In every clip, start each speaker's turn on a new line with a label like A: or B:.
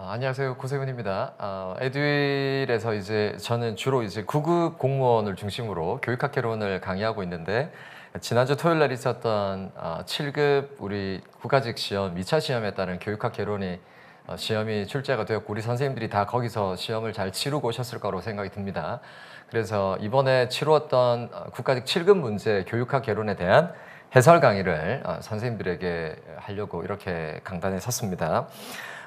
A: 아, 안녕하세요 고세훈입니다. 아, 에듀윌에서 이제 저는 주로 이제 구급 공무원을 중심으로 교육학개론을 강의하고 있는데 지난주 토요일 날 있었던 아, 7급 우리 국가직 시험 2차 시험에 따른 교육학개론이 어, 시험이 출제가 되었고 우리 선생님들이 다 거기서 시험을 잘 치르고 오셨을 거라고 생각이 듭니다. 그래서 이번에 치루었던 어, 국가직 7급 문제 교육학 개론에 대한 해설 강의를 어, 선생님들에게 하려고 이렇게 강단에 섰습니다.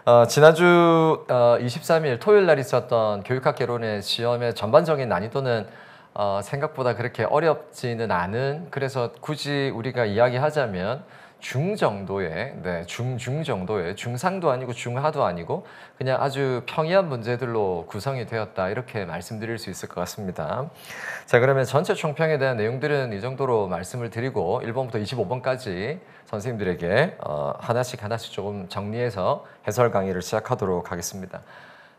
A: 어, 지난주 어, 23일 토요일 날 있었던 교육학 개론의 시험의 전반적인 난이도는 어, 생각보다 그렇게 어렵지는 않은 그래서 굳이 우리가 이야기하자면 중 정도의 네, 중 중 정도의 중상도 아니고 중하도 아니고 그냥 아주 평이한 문제들로 구성이 되었다 이렇게 말씀드릴 수 있을 것 같습니다. 자 그러면 전체 총평에 대한 내용들은 이 정도로 말씀을 드리고 1번부터 25번까지 선생님들에게 어, 하나씩 하나씩 조금 정리해서 해설 강의를 시작하도록 하겠습니다.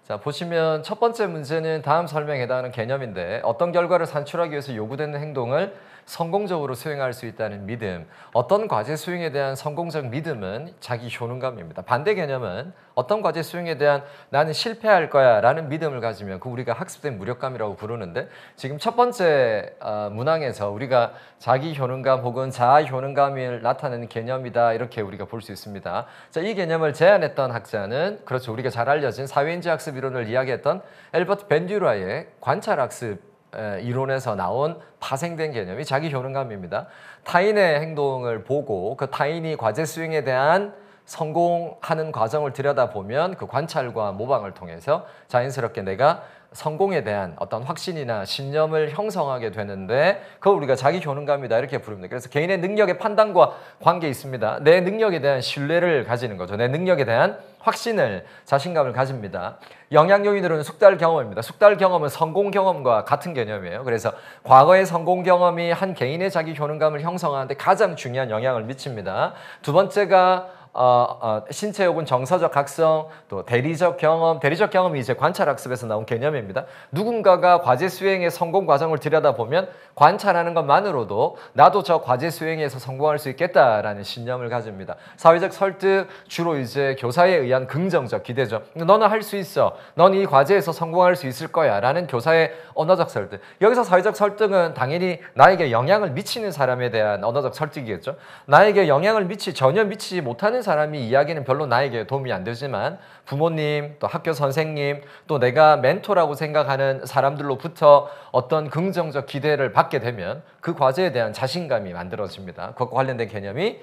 A: 자, 보시면 첫 번째 문제는 다음 설명에 해당하는 개념인데 어떤 결과를 산출하기 위해서 요구되는 행동을 성공적으로 수행할 수 있다는 믿음. 어떤 과제 수행에 대한 성공적 믿음은 자기 효능감입니다. 반대 개념은 어떤 과제 수행에 대한 나는 실패할 거야라는 믿음을 가지면 그 우리가 학습된 무력감이라고 부르는데 지금 첫 번째 어, 문항에서 우리가 자기 효능감 혹은 자아 효능감을 나타내는 개념이다 이렇게 우리가 볼 수 있습니다. 자, 이 개념을 제안했던 학자는 그렇죠 우리가 잘 알려진 사회인지 학습 이론을 이야기했던 엘버트 벤듀라의 관찰 학습 이론에서 나온 파생된 개념이 자기 효능감입니다. 타인의 행동을 보고 그 타인이 과제 수행에 대한 성공하는 과정을 들여다보면 그 관찰과 모방을 통해서 자연스럽게 내가 성공에 대한 어떤 확신이나 신념을 형성하게 되는데 그걸 우리가 자기 효능감이다 이렇게 부릅니다. 그래서 개인의 능력의 판단과 관계 있습니다. 내 능력에 대한 신뢰를 가지는 거죠. 내 능력에 대한 확신을 자신감을 가집니다. 영향 요인으로는 숙달 경험입니다. 숙달 경험은 성공 경험과 같은 개념이에요. 그래서 과거의 성공 경험이 한 개인의 자기 효능감을 형성하는데 가장 중요한 영향을 미칩니다. 두 번째가 어, 어, 신체 혹은 정서적 각성, 또 대리적 경험, 대리적 경험이 이제 관찰학습에서 나온 개념입니다. 누군가가 과제 수행의 성공 과정을 들여다보면 관찰하는 것만으로도 나도 저 과제 수행에서 성공할 수 있겠다라는 신념을 가집니다. 사회적 설득, 주로 이제 교사에 의한 긍정적 기대죠. 너는 할 수 있어. 넌 이 과제에서 성공할 수 있을 거야. 라는 교사의 언어적 설득. 여기서 사회적 설득은 당연히 나에게 영향을 미치는 사람에 대한 언어적 설득이겠죠. 나에게 영향을 미치, 전혀 미치지 못하는 다른 사람이 이야기는 별로 나에게 도움이 안 되지만 부모님, 또 학교 선생님, 또 내가 멘토라고 생각하는 사람들로부터 어떤 긍정적 기대를 받게 되면 그 과제에 대한 자신감이 만들어집니다. 그것과 관련된 개념이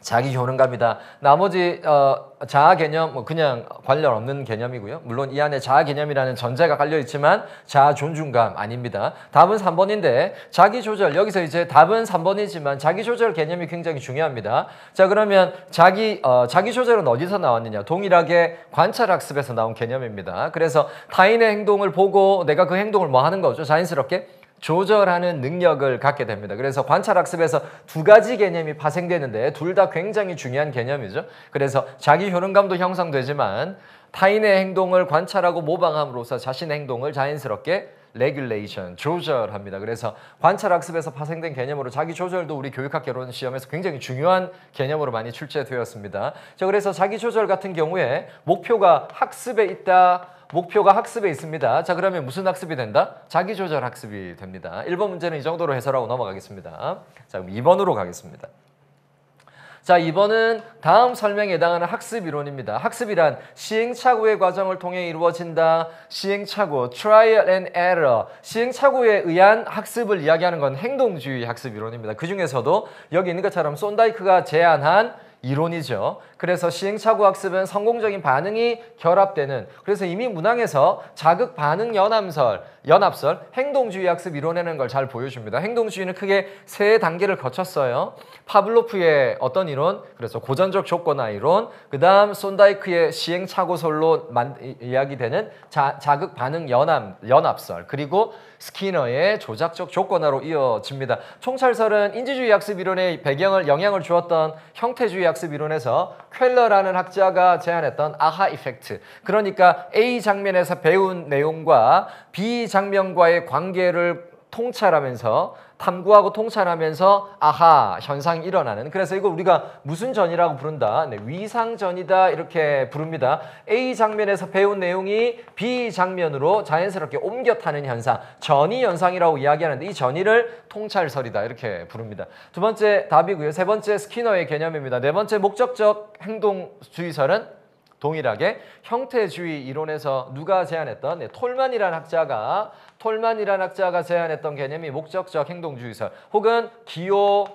A: 자기 효능감이다. 나머지 어, 자아 개념 뭐 그냥 관련 없는 개념이고요. 물론 이 안에 자아 개념이라는 전제가 깔려 있지만 자아 존중감 아닙니다. 답은 3번인데 자기 조절 여기서 이제 답은 3번이지만 자기 조절 개념이 굉장히 중요합니다. 자 그러면 자기 어, 자기 조절은 어디서 나왔느냐? 동일하게 관찰 학습에서 나온 개념입니다. 그래서 타인의 행동을 보고 내가 그 행동을 뭐 하는 거죠? 자연스럽게 조절하는 능력을 갖게 됩니다. 그래서 관찰학습에서 두 가지 개념이 파생되는데 둘 다 굉장히 중요한 개념이죠. 그래서 자기 효능감도 형성되지만 타인의 행동을 관찰하고 모방함으로써 자신의 행동을 자연스럽게 레귤레이션, 조절합니다. 그래서 관찰학습에서 파생된 개념으로 자기 조절도 우리 교육학 개론 시험에서 굉장히 중요한 개념으로 많이 출제되었습니다. 자, 그래서 자기 조절 같은 경우에 목표가 학습에 있다, 목표가 학습에 있습니다. 자 그러면 무슨 학습이 된다? 자기조절 학습이 됩니다. 1번 문제는 이 정도로 해설하고 넘어가겠습니다. 자 그럼 2번으로 가겠습니다. 자, 이번은 다음 설명에 해당하는 학습 이론입니다. 학습이란 시행착오의 과정을 통해 이루어진다. 시행착오, trial and error. 시행착오에 의한 학습을 이야기하는 건 행동주의 학습 이론입니다. 그 중에서도 여기 있는 것처럼 쏜다이크가 제안한 이론이죠. 그래서 시행착오 학습은 성공적인 반응이 결합되는 그래서 이미 문항에서 자극 반응 연암설 연합설, 행동주의 학습 이론에는 걸 잘 보여줍니다. 행동주의는 크게 세 단계를 거쳤어요. 파블로프의 어떤 이론, 그래서 고전적 조건화 이론, 그 다음 손다이크의 시행착오설로 만, 이야기되는 자, 자극 반응 연합, 연합설, 그리고 스키너의 조작적 조건화로 이어집니다. 총찰설은 인지주의 학습 이론의 배경을 영향을 주었던 형태주의 학습 이론에서 쾰러라는 학자가 제안했던 아하 이펙트, 그러니까 A 장면에서 배운 내용과 비장면과의 관계를 통찰하면서 탐구하고 통찰하면서 아하 현상이 일어나는 그래서 이거 우리가 무슨 전이라고 부른다 네, 위상전이다 이렇게 부릅니다 A 장면에서 배운 내용이 B 장면으로 자연스럽게 옮겨 타는 현상 전이 현상이라고 이야기하는데 이 전이를 통찰설이다 이렇게 부릅니다 두 번째 답이고요 세 번째 스키너의 개념입니다 네 번째 목적적 행동주의설은 동일하게 형태주의 이론에서 누가 제안했던 네, 톨만이라는 학자가 톨만이라는 학자가 제안했던 개념이 목적적 행동주의설 혹은 기호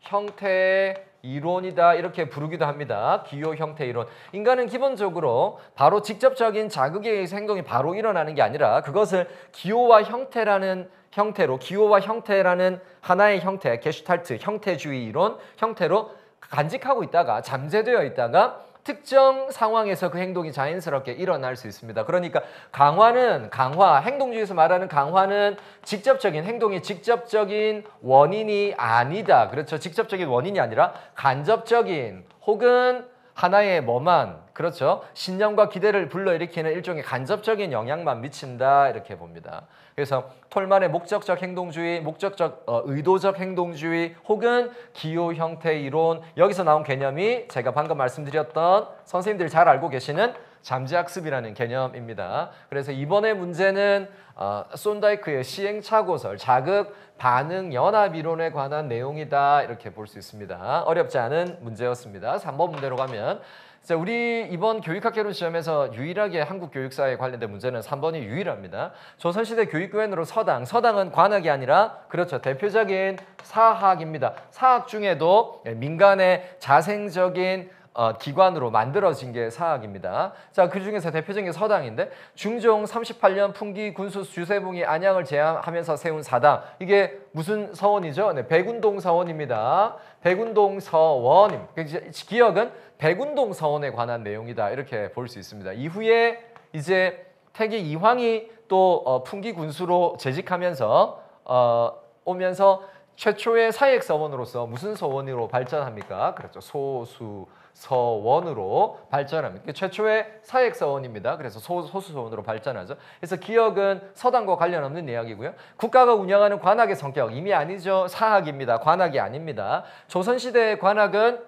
A: 형태의 이론이다 이렇게 부르기도 합니다. 기호 형태 이론. 인간은 기본적으로 바로 직접적인 자극에 의해서 행동이 바로 일어나는 게 아니라 그것을 기호와 형태라는 형태로 기호와 형태라는 하나의 형태, 게슈탈트, 형태주의 이론 형태로 간직하고 있다가 잠재되어 있다가 특정 상황에서 그 행동이 자연스럽게 일어날 수 있습니다. 그러니까 강화는 강화, 행동주의에서 말하는 강화는 직접적인 행동이 직접적인 원인이 아니다. 그렇죠. 직접적인 원인이 아니라 간접적인 혹은 하나의 뭐만 그렇죠 신념과 기대를 불러일으키는 일종의 간접적인 영향만 미친다 이렇게 봅니다. 그래서 톨만의 목적적 행동주의, 목적적 어, 의도적 행동주의 혹은 기호 형태 이론 여기서 나온 개념이 제가 방금 말씀드렸던 선생님들이 잘 알고 계시는 잠재학습이라는 개념입니다. 그래서 이번에 문제는 어, 손다이크의 시행착오설, 자극 반응 연합 이론에 관한 내용이다 이렇게 볼 수 있습니다. 어렵지 않은 문제였습니다. 3번 문제로 가면 자, 우리 이번 교육학개론 시험에서 유일하게 한국 교육사에 관련된 문제는 3번이 유일합니다. 조선시대 교육교회으로 서당, 서당은 관학이 아니라 그렇죠. 대표적인 사학입니다. 사학 중에도 민간의 자생적인 어, 기관으로 만들어진 게 사학입니다. 자, 그 중에서 대표적인 게 서당인데 중종 38년 풍기 군수 주세봉이 안양을 제하면서 안 세운 사당. 이게 무슨 서원이죠? 네, 백운동 서원입니다. 백운동 서원. 그 기억은 백운동 서원에 관한 내용이다. 이렇게 볼 수 있습니다. 이후에 이제 태기 이황이 또 어, 풍기 군수로 재직하면서 어, 오면서 최초의 사액 서원으로서 무슨 서원으로 발전합니까? 그렇죠. 소수 서원으로 발전합니다. 최초의 사액 서원입니다. 그래서 소, 소수 서원으로 발전하죠. 그래서 기억은 서당과 관련 없는 내야이고요 국가가 운영하는 관악의 성격 이미 아니죠. 사학입니다. 관악이 아닙니다. 조선 시대의 관악은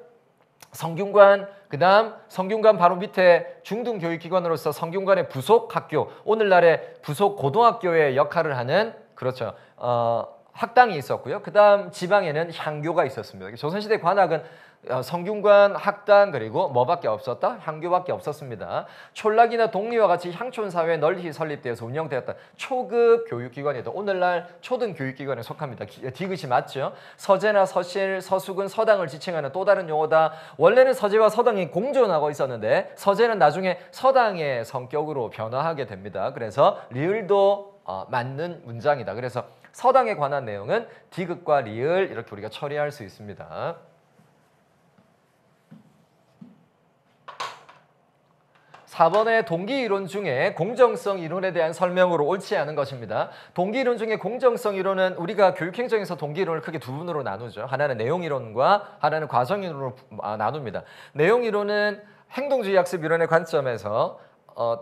A: 성균관 그다음 성균관 바로 밑에 중등 교육 기관으로서 성균관의 부속 학교 오늘날의 부속 고등학교의 역할을 하는 그렇죠. 어, 학당이 있었고요. 그다음 지방에는 향교가 있었습니다. 조선시대 관악은 어, 성균관 학단 그리고 뭐밖에 없었다? 향교밖에 없었습니다. 촌락이나 동리와 같이 향촌 사회에 널리 설립되어서 운영되었던 초급 교육기관에도 오늘날 초등 교육기관에 속합니다. 디귿이 맞죠? 서재나 서실, 서숙은 서당을 지칭하는 또 다른 용어다. 원래는 서재와 서당이 공존하고 있었는데 서재는 나중에 서당의 성격으로 변화하게 됩니다. 그래서 리을도 어, 맞는 문장이다. 그래서 서당에 관한 내용은 디귿과 리을 이렇게 우리가 처리할 수 있습니다. 4번의 동기이론 중에 공정성 이론에 대한 설명으로 옳지 않은 것입니다. 동기이론 중에 공정성 이론은 우리가 교육행정에서 동기이론을 크게 두 분으로 나누죠. 하나는 내용이론과 하나는 과정이론으로 아, 나눕니다. 내용이론은 행동주의 학습 이론의 관점에서 어,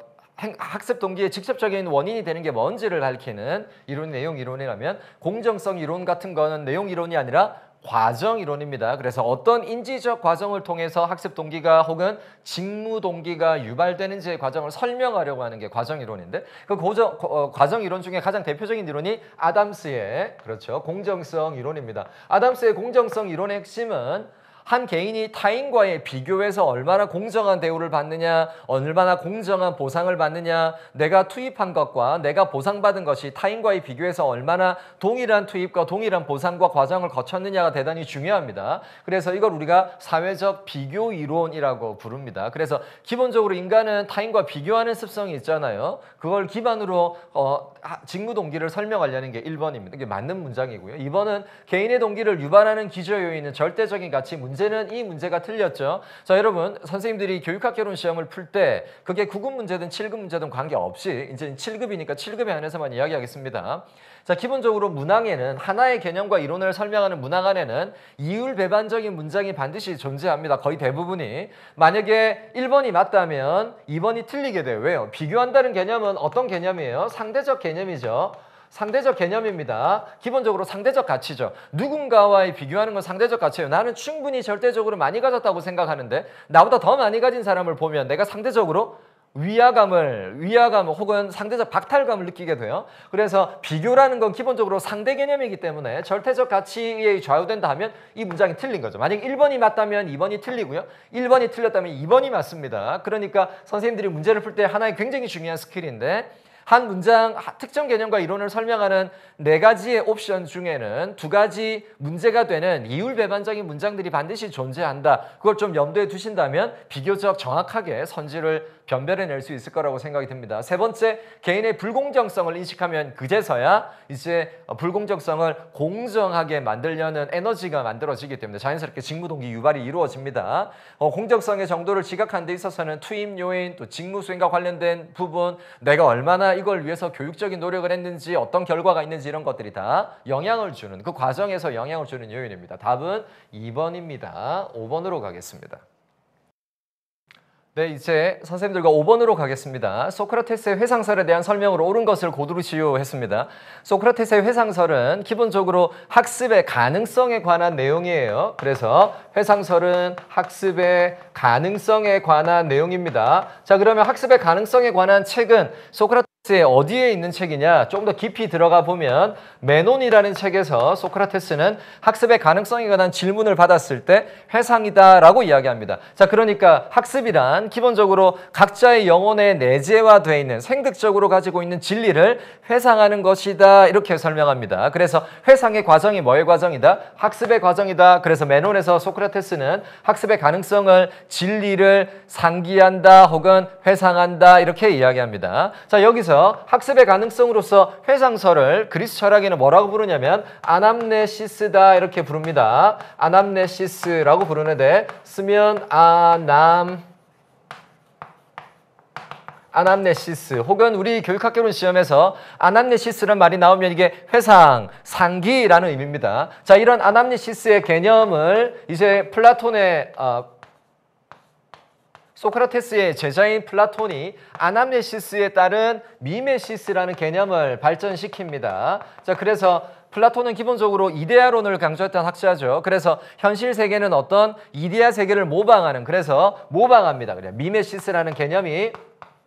A: 학습 동기의 직접적인 원인이 되는 게 뭔지를 밝히는 이론 내용 이론이라면 공정성 이론 같은 거는 내용 이론이 아니라 과정 이론입니다. 그래서 어떤 인지적 과정을 통해서 학습 동기가 혹은 직무 동기가 유발되는지의 과정을 설명하려고 하는 게 과정 이론인데 그 고정, 어, 과정 이론 중에 가장 대표적인 이론이 아담스의 그렇죠 공정성 이론입니다. 아담스의 공정성 이론의 핵심은 한 개인이 타인과의 비교에서 얼마나 공정한 대우를 받느냐, 얼마나 공정한 보상을 받느냐, 내가 투입한 것과 내가 보상받은 것이 타인과의 비교에서 얼마나 동일한 투입과 동일한 보상과 과정을 거쳤느냐가 대단히 중요합니다. 그래서 이걸 우리가 사회적 비교 이론이라고 부릅니다. 그래서 기본적으로 인간은 타인과 비교하는 습성이 있잖아요. 그걸 기반으로 어, 직무 동기를 설명하려는 게 1번입니다. 이게 맞는 문장이고요. 2번은 개인의 동기를 유발하는 기저 요인은 절대적인 가치. 문제는 이 문제가 틀렸죠. 자, 여러분, 선생님들이 교육학 개론 시험을 풀 때 그게 9급 문제든 7급 문제든 관계없이 이제 7급이니까 7급에 한해서만 이야기하겠습니다. 자, 기본적으로 문항에는 하나의 개념과 이론을 설명하는 문항 안에는 이율 배반적인 문장이 반드시 존재합니다. 거의 대부분이. 만약에 1번이 맞다면 2번이 틀리게 돼요. 왜요? 비교한다는 개념은 어떤 개념이에요? 상대적 개념이죠. 상대적 개념입니다. 기본적으로 상대적 가치죠. 누군가와의 비교하는 건 상대적 가치예요. 나는 충분히 절대적으로 많이 가졌다고 생각하는데 나보다 더 많이 가진 사람을 보면 내가 상대적으로 위화감을 위화감 혹은 상대적 박탈감을 느끼게 돼요. 그래서 비교라는 건 기본적으로 상대 개념이기 때문에 절대적 가치에 좌우된다 하면 이 문장이 틀린 거죠. 만약 1번이 맞다면 2번이 틀리고요. 1번이 틀렸다면 2번이 맞습니다. 그러니까 선생님들이 문제를 풀 때 하나의 굉장히 중요한 스킬인데 한 문장 특정 개념과 이론을 설명하는 네 가지의 옵션 중에는 두 가지 문제가 되는 이율배반적인 문장들이 반드시 존재한다. 그걸 좀 염두에 두신다면 비교적 정확하게 선지를 변별해낼 수 있을 거라고 생각이 듭니다. 세 번째, 개인의 불공정성을 인식하면 그제서야 이제 불공정성을 공정하게 만들려는 에너지가 만들어지기 때문에 자연스럽게 직무동기 유발이 이루어집니다. 어, 공정성의 정도를 지각한 데 있어서는 투입 요인, 또 직무 수행과 관련된 부분, 내가 얼마나 이걸 위해서 교육적인 노력을 했는지, 어떤 결과가 있는지 이런 것들이 다 영향을 주는, 그 과정에서 영향을 주는 요인입니다. 답은 2번입니다. 5번으로 가겠습니다. 네, 이제 선생님들과 5번으로 가겠습니다. 소크라테스의 회상설에 대한 설명으로 옳은 것을 고두르시오 했습니다. 소크라테스의 회상설은 기본적으로 학습의 가능성에 관한 내용이에요. 그래서 회상설은 학습의 가능성에 관한 내용입니다. 자, 그러면 학습의 가능성에 관한 책은 소크라테스 소크라테스의 어디에 있는 책이냐 조금 더 깊이 들어가 보면 메논이라는 책에서 소크라테스는 학습의 가능성에 관한 질문을 받았을 때 회상이다 라고 이야기합니다. 자 그러니까 학습이란 기본적으로 각자의 영혼에 내재화되어 있는 생득적으로 가지고 있는 진리를 회상하는 것이다 이렇게 설명합니다. 그래서 회상의 과정이 뭐의 과정이다? 학습의 과정이다. 그래서 메논에서 소크라테스는 학습의 가능성을 진리를 상기한다 혹은 회상한다 이렇게 이야기합니다. 자 여기서 학습의 가능성으로서 회상설을 그리스 철학에는 뭐라고 부르냐면 아남네시스다 이렇게 부릅니다. 아남네시스라고 부르는데 쓰면 아남 아남네시스 혹은 우리 교육학교론 시험에서 아남네시스란 말이 나오면 이게 회상, 상기라는 의미입니다. 자 이런 아남네시스의 개념을 이제 플라톤의 어, 소크라테스의 제자인 플라톤이 아남네시스에 따른 미메시스라는 개념을 발전시킵니다. 자, 그래서 플라톤은 기본적으로 이데아론을 강조했던 학자죠. 그래서 현실 세계는 어떤 이데아 세계를 모방하는 그래서 모방합니다. 그래 미메시스라는 개념이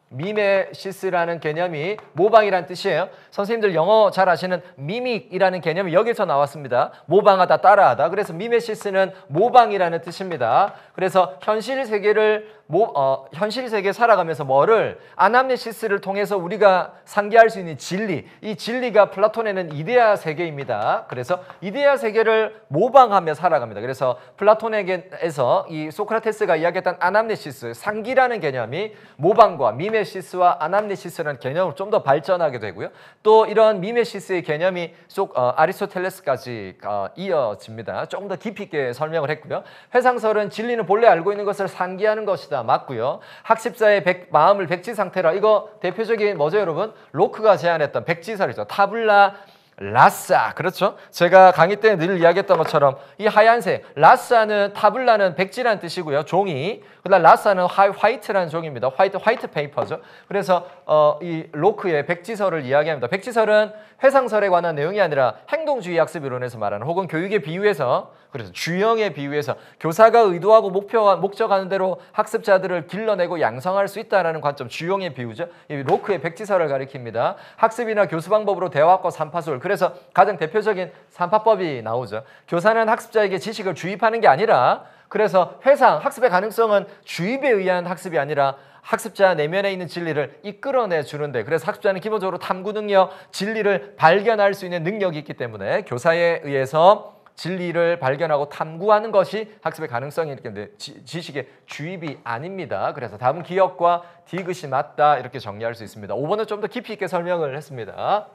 A: 미메시스라는 개념이 모방이란 뜻이에요. 선생님들 영어 잘 아시는 미믹이라는 개념이 여기서 나왔습니다. 모방하다 따라하다. 그래서 미메시스는 모방이라는 뜻입니다. 그래서 현실 세계를 뭐, 어, 현실 세계 에 살아가면서 뭐를 아남네시스를 통해서 우리가 상기할 수 있는 진리 이 진리가 플라톤에는 이데아 세계입니다. 그래서 이데아 세계를 모방하며 살아갑니다. 그래서 플라톤에게서 이 소크라테스가 이야기했던 아남네시스 상기라는 개념이 모방과 미메시스와 아남네시스라는 개념을좀 더 발전하게 되고요. 또 이런 미메시스의 개념이 속, 어, 아리스토텔레스까지 어, 이어집니다. 조금 더 깊이 있게 설명을 했고요. 회상설은 진리는 본래 알고 있는 것을 상기하는 것이다. 학습사 맞고요. 학습사의 백, 마음을 백지 상태라 이거 대표적인 뭐죠 여러분? 로크가 제안했던 백지설이죠. 타블라 라싸 그렇죠? 제가 강의 때 늘 이야기했던 것처럼 이 하얀색 라싸는 타블라는 백지라는 뜻이고요 종이 그다음 라싸는 화, 화이트라는 종입니다 화이트 화이트 페이퍼죠 그래서 어, 이 로크의 백지설을 이야기합니다 백지설은 회상설에 관한 내용이 아니라 행동주의 학습 이론에서 말하는 혹은 교육의 비유에서 그래서 주영의비유에서 교사가 의도하고 목표 목적하는 대로 학습자들을 길러내고 양성할 수 있다라는 관점 주영의 비유죠. 이 로크의 백지사를 가리킵니다. 학습이나 교수 방법으로 대화과 삼파술. 그래서 가장 대표적인 삼파법이 나오죠. 교사는 학습자에게 지식을 주입하는 게 아니라 그래서 회상 학습의 가능성은 주입에 의한 학습이 아니라 학습자 내면에 있는 진리를 이끌어내 주는데 그래서 학습자는 기본적으로 탐구 능력, 진리를 발견할 수 있는 능력이 있기 때문에 교사에 의해서 진리를 발견하고 탐구하는 것이 학습의 가능성이 이렇게 지, 지식의 주입이 아닙니다. 그래서 다음 기억과 디귿이 맞다 이렇게 정리할 수 있습니다. 5번을좀 더 깊이 있게 설명을 했습니다.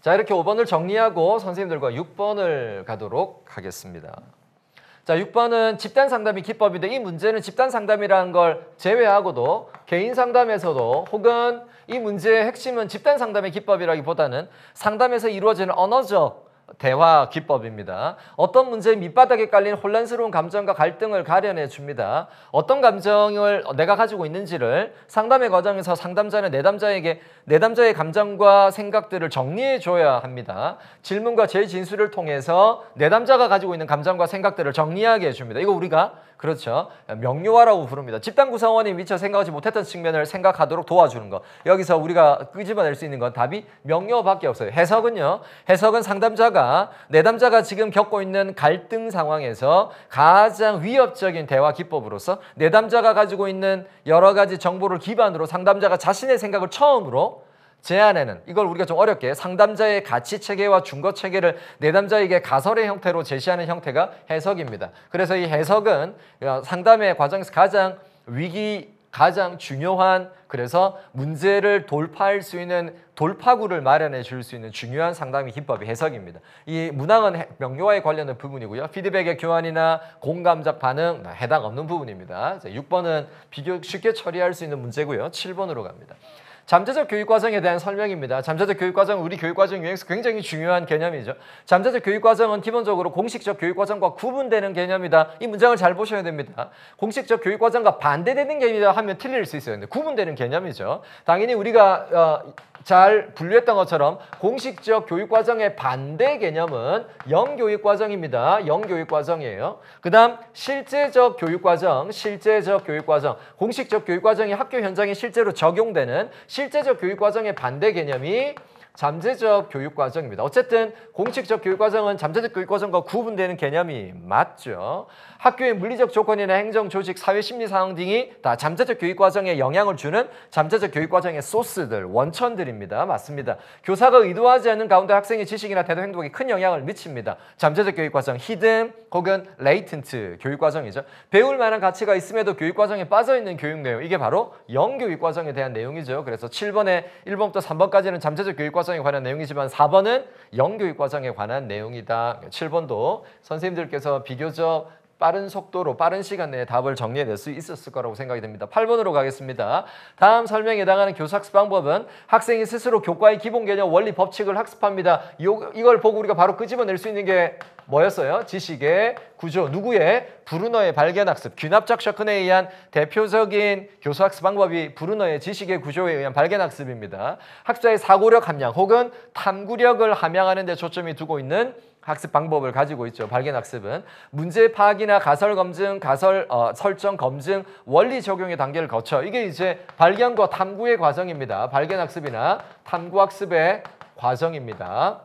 A: 자 이렇게 5번을 정리하고 선생님들과 6번을 가도록 하겠습니다. 자, 6번은 집단 상담이 기법인데 이 문제는 집단 상담이라는 걸 제외하고도 개인 상담에서도 혹은 이 문제의 핵심은 집단 상담의 기법이라기보다는 상담에서 이루어지는 언어적 대화 기법입니다. 어떤 문제의 밑바닥에 깔린 혼란스러운 감정과 갈등을 가려내 줍니다. 어떤 감정을 내가 가지고 있는지를 상담의 과정에서 상담자는 내담자에게 내담자의 감정과 생각들을 정리해 줘야 합니다. 질문과 제 진술을 통해서 내담자가 가지고 있는 감정과 생각들을 정리하게 해줍니다. 이거 우리가 그렇죠. 명료화라고 부릅니다. 집단 구성원이 미처 생각하지 못했던 측면을 생각하도록 도와주는 것. 여기서 우리가 끄집어낼 수 있는 건 답이 명료밖에 화 없어요. 해석은요. 해석은 상담자 부부가 내담자가 네 지금 겪고 있는 갈등 상황에서 가장 위협적인 대화 기법으로서 내담자가 네 가지고 있는 여러 가지 정보를 기반으로 상담자가 자신의 생각을 처음으로 제안에는 이걸 우리가 좀 어렵게 상담자의 가치 체계와 중거 체계를 내담자에게 네 가설의 형태로 제시하는 형태가 해석입니다. 그래서 이 해석은 어, 상담의 과정에서 가장 위기 가장 중요한 그래서 문제를 돌파할 수 있는 돌파구를 마련해 줄 수 있는 중요한 상담의 기법이 해석입니다. 이 문항은 명료와에 관련된 부분이고요. 피드백의 교환이나 공감적 반응 해당 없는 부분입니다. 6번은 비교 쉽게 처리할 수 있는 문제고요. 7번으로 갑니다. 잠재적 교육과정에 대한 설명입니다. 잠재적 교육과정 은 우리 교육과정 유행에서 굉장히 중요한 개념이죠. 잠재적 교육과정은 기본적으로 공식적 교육과정과 구분되는 개념이다. 이 문장을 잘 보셔야 됩니다. 공식적 교육과정과 반대되는 개념이다 하면 틀릴 수 있어요. 근데 구분되는 개념이죠. 당연히 우리가 어, 잘 분류했던 것처럼 공식적 교육과정의 반대 개념은 영교육과정입니다. 영교육과정이에요. 그 다음 실제적 교육과정, 실제적 교육과정, 공식적 교육과정이 학교 현장에 실제로 적용되는 실제적 교육과정의 반대 개념이 잠재적 교육과정입니다. 어쨌든 공식적 교육과정은 잠재적 교육과정과 구분되는 개념이 맞죠. 학교의 물리적 조건이나 행정, 조직, 사회 심리 상황 등이 다 잠재적 교육 과정에 영향을 주는 잠재적 교육 과정의 소스들, 원천들입니다. 맞습니다. 교사가 의도하지 않는 가운데 학생의 지식이나 태도 행동에 큰 영향을 미칩니다. 잠재적 교육 과정 히든 혹은 레이튼트 교육 과정이죠. 배울 만한 가치가 있음에도 교육 과정에 빠져 있는 교육 내용. 이게 바로 영교육 과정에 대한 내용이죠. 그래서 7번에 1번부터 3번까지는 잠재적 교육 과정에 관한 내용이지만 4번은 영교육 과정에 관한 내용이다. 7번도 선생님들께서 비교적 빠른 속도로 빠른 시간 내에 답을 정리해낼 수 있었을 거라고 생각이 됩니다. 8번으로 가겠습니다. 다음 설명에 해당하는 교사학습 방법은 학생이 스스로 교과의 기본 개념, 원리, 법칙을 학습합니다. 요, 이걸 보고 우리가 바로 끄집어낼 수 있는 게 뭐였어요? 지식의 구조, 누구의? 브루너의 발견학습, 귀납작 셔크에 의한 대표적인 교수학습 방법이 브루너의 지식의 구조에 의한 발견학습입니다. 학자의 사고력 함량 혹은 탐구력을 함양하는 데 초점이 두고 있는 학습 방법을 가지고 있죠. 발견 학습은 문제 파악이나 가설 검증, 가설 어, 설정 검증, 원리 적용의 단계를 거쳐 이게 이제 발견과 탐구의 과정입니다. 발견 학습이나 탐구 학습의 과정입니다.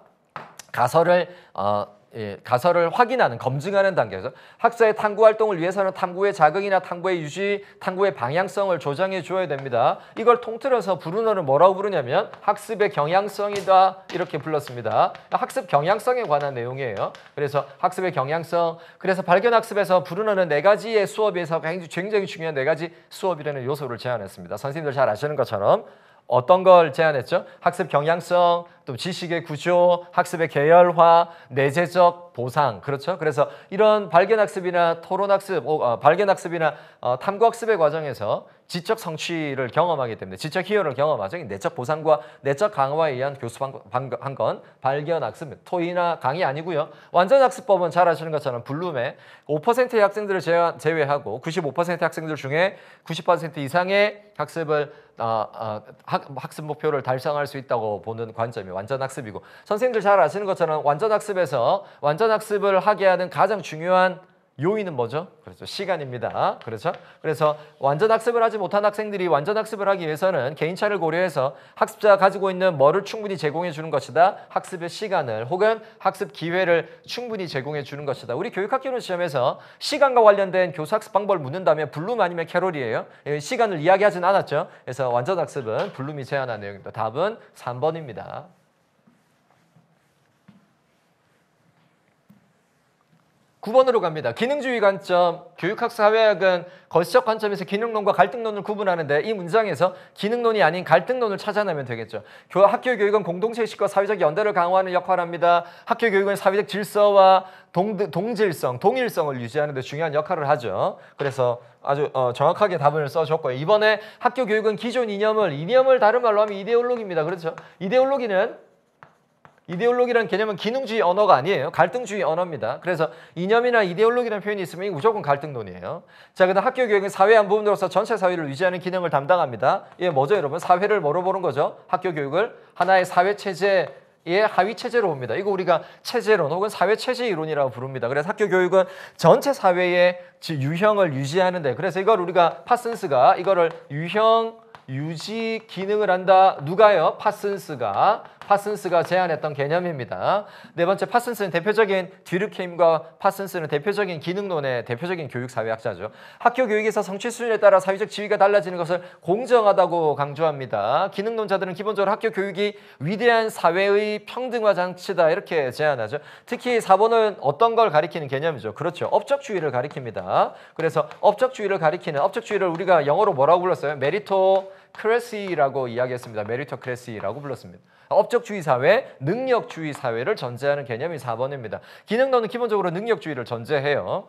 A: 가설을 어, 예, 가설을 확인하는 검증하는 단계에서 학사의 탐구 활동을 위해서는 탐구의 자극이나 탐구의 유지, 탐구의 방향성을 조정해 주어야 됩니다. 이걸 통틀어서 브루너는 뭐라고 부르냐면 학습의 경향성이다 이렇게 불렀습니다. 학습 경향성에 관한 내용이에요. 그래서 학습의 경향성, 그래서 발견 학습에서 브루너는 네 가지의 수업에서 굉장히 중요한 네 가지 수업이라는 요소를 제안했습니다. 선생님들 잘 아시는 것처럼 어떤 걸 제안했죠? 학습 경향성, 또 지식의 구조, 학습의 계열화, 내재적 보상, 그렇죠? 그래서 이런 발견 학습이나 토론 학습, 뭐, 어, 발견 학습이나 어, 탐구 학습의 과정에서 지적 성취를 경험하기 때문에 지적 희열을 경험하죠. 내적 보상과 내적 강화에 의한 교수 한건 발견 학습, 토이나 강의 아니고요. 완전 학습법은 잘 아시는 것처럼 블룸에 5%의 학생들을 제외하고 95%의 학생들 중에 90% 이상의 학습을 어, 어, 학, 학습 목표를 달성할 수 있다고 보는 관점이 완전 학습이고 선생님들 잘 아시는 것처럼 완전 학습에서 완전 학습을 하게 하는 가장 중요한 요인은 뭐죠? 그렇죠. 시간입니다. 그렇죠? 그래서 완전 학습을 하지 못한 학생들이 완전 학습을 하기 위해서는 개인차를 고려해서 학습자가 가지고 있는 뭐를 충분히 제공해 주는 것이다. 학습의 시간을 혹은 학습 기회를 충분히 제공해 주는 것이다. 우리 교육학교론 시험에서 시간과 관련된 교수학습 방법을 묻는다면 블룸 아니면 캐롤이에요. 예, 시간을 이야기하진 않았죠. 그래서 완전 학습은 블룸이 제안한 내용입니다. 답은 3번입니다 9번으로 갑니다. 기능주의 관점, 교육학사 회학은 거시적 관점에서 기능론과 갈등론을 구분하는데 이 문장에서 기능론이 아닌 갈등론을 찾아내면 되겠죠. 교, 학교 교육은 공동체의식과 사회적 연대를 강화하는 역할을 합니다. 학교 교육은 사회적 질서와 동, 동질성, 동일성을 유지하는 데 중요한 역할을 하죠. 그래서 아주 어, 정확하게 답을 써줬고요. 이번에 학교 교육은 기존 이념을, 이념을 다른 말로 하면 이데올로기입니다. 그렇죠? 이데올로기는 이데올로기란 개념은 기능주의 언어가 아니에요. 갈등주의 언어입니다. 그래서 이념이나 이데올로기라는 표현이 있으면 무조건 갈등론이에요. 자, 그다음 학교 교육은 사회 한 부분으로서 전체 사회를 유지하는 기능을 담당합니다. 이게 예, 뭐죠, 여러분? 사회를 뭐로 보는 거죠? 학교 교육을 하나의 사회 체제 의 하위 체제로 봅니다. 이거 우리가 체제론 혹은 사회 체제 이론이라고 부릅니다. 그래서 학교 교육은 전체 사회의 유형을 유지하는데 그래서 이걸 우리가 파슨스가 이거를 유형 유지 기능을 한다. 누가요? 파슨스가 파슨스가 제안했던 개념입니다. 네 번째, 파슨스는 대표적인 듀르케임과 파슨스는 대표적인 기능론의 대표적인 교육사회학자죠. 학교 교육에서 성취 수준에 따라 사회적 지위가 달라지는 것을 공정하다고 강조합니다. 기능론자들은 기본적으로 학교 교육이 위대한 사회의 평등화 장치다 이렇게 제안하죠. 특히 4번은 어떤 걸 가리키는 개념이죠. 그렇죠. 업적주의를 가리킵니다. 그래서 업적주의를 가리키는 업적주의를 우리가 영어로 뭐라고 불렀어요? 메리토 크레시라고 이야기했습니다. 메리토 크레시라고 불렀습니다. 업적주의 사회, 능력주의 사회를 전제하는 개념이 4번입니다. 기능론은 기본적으로 능력주의를 전제해요.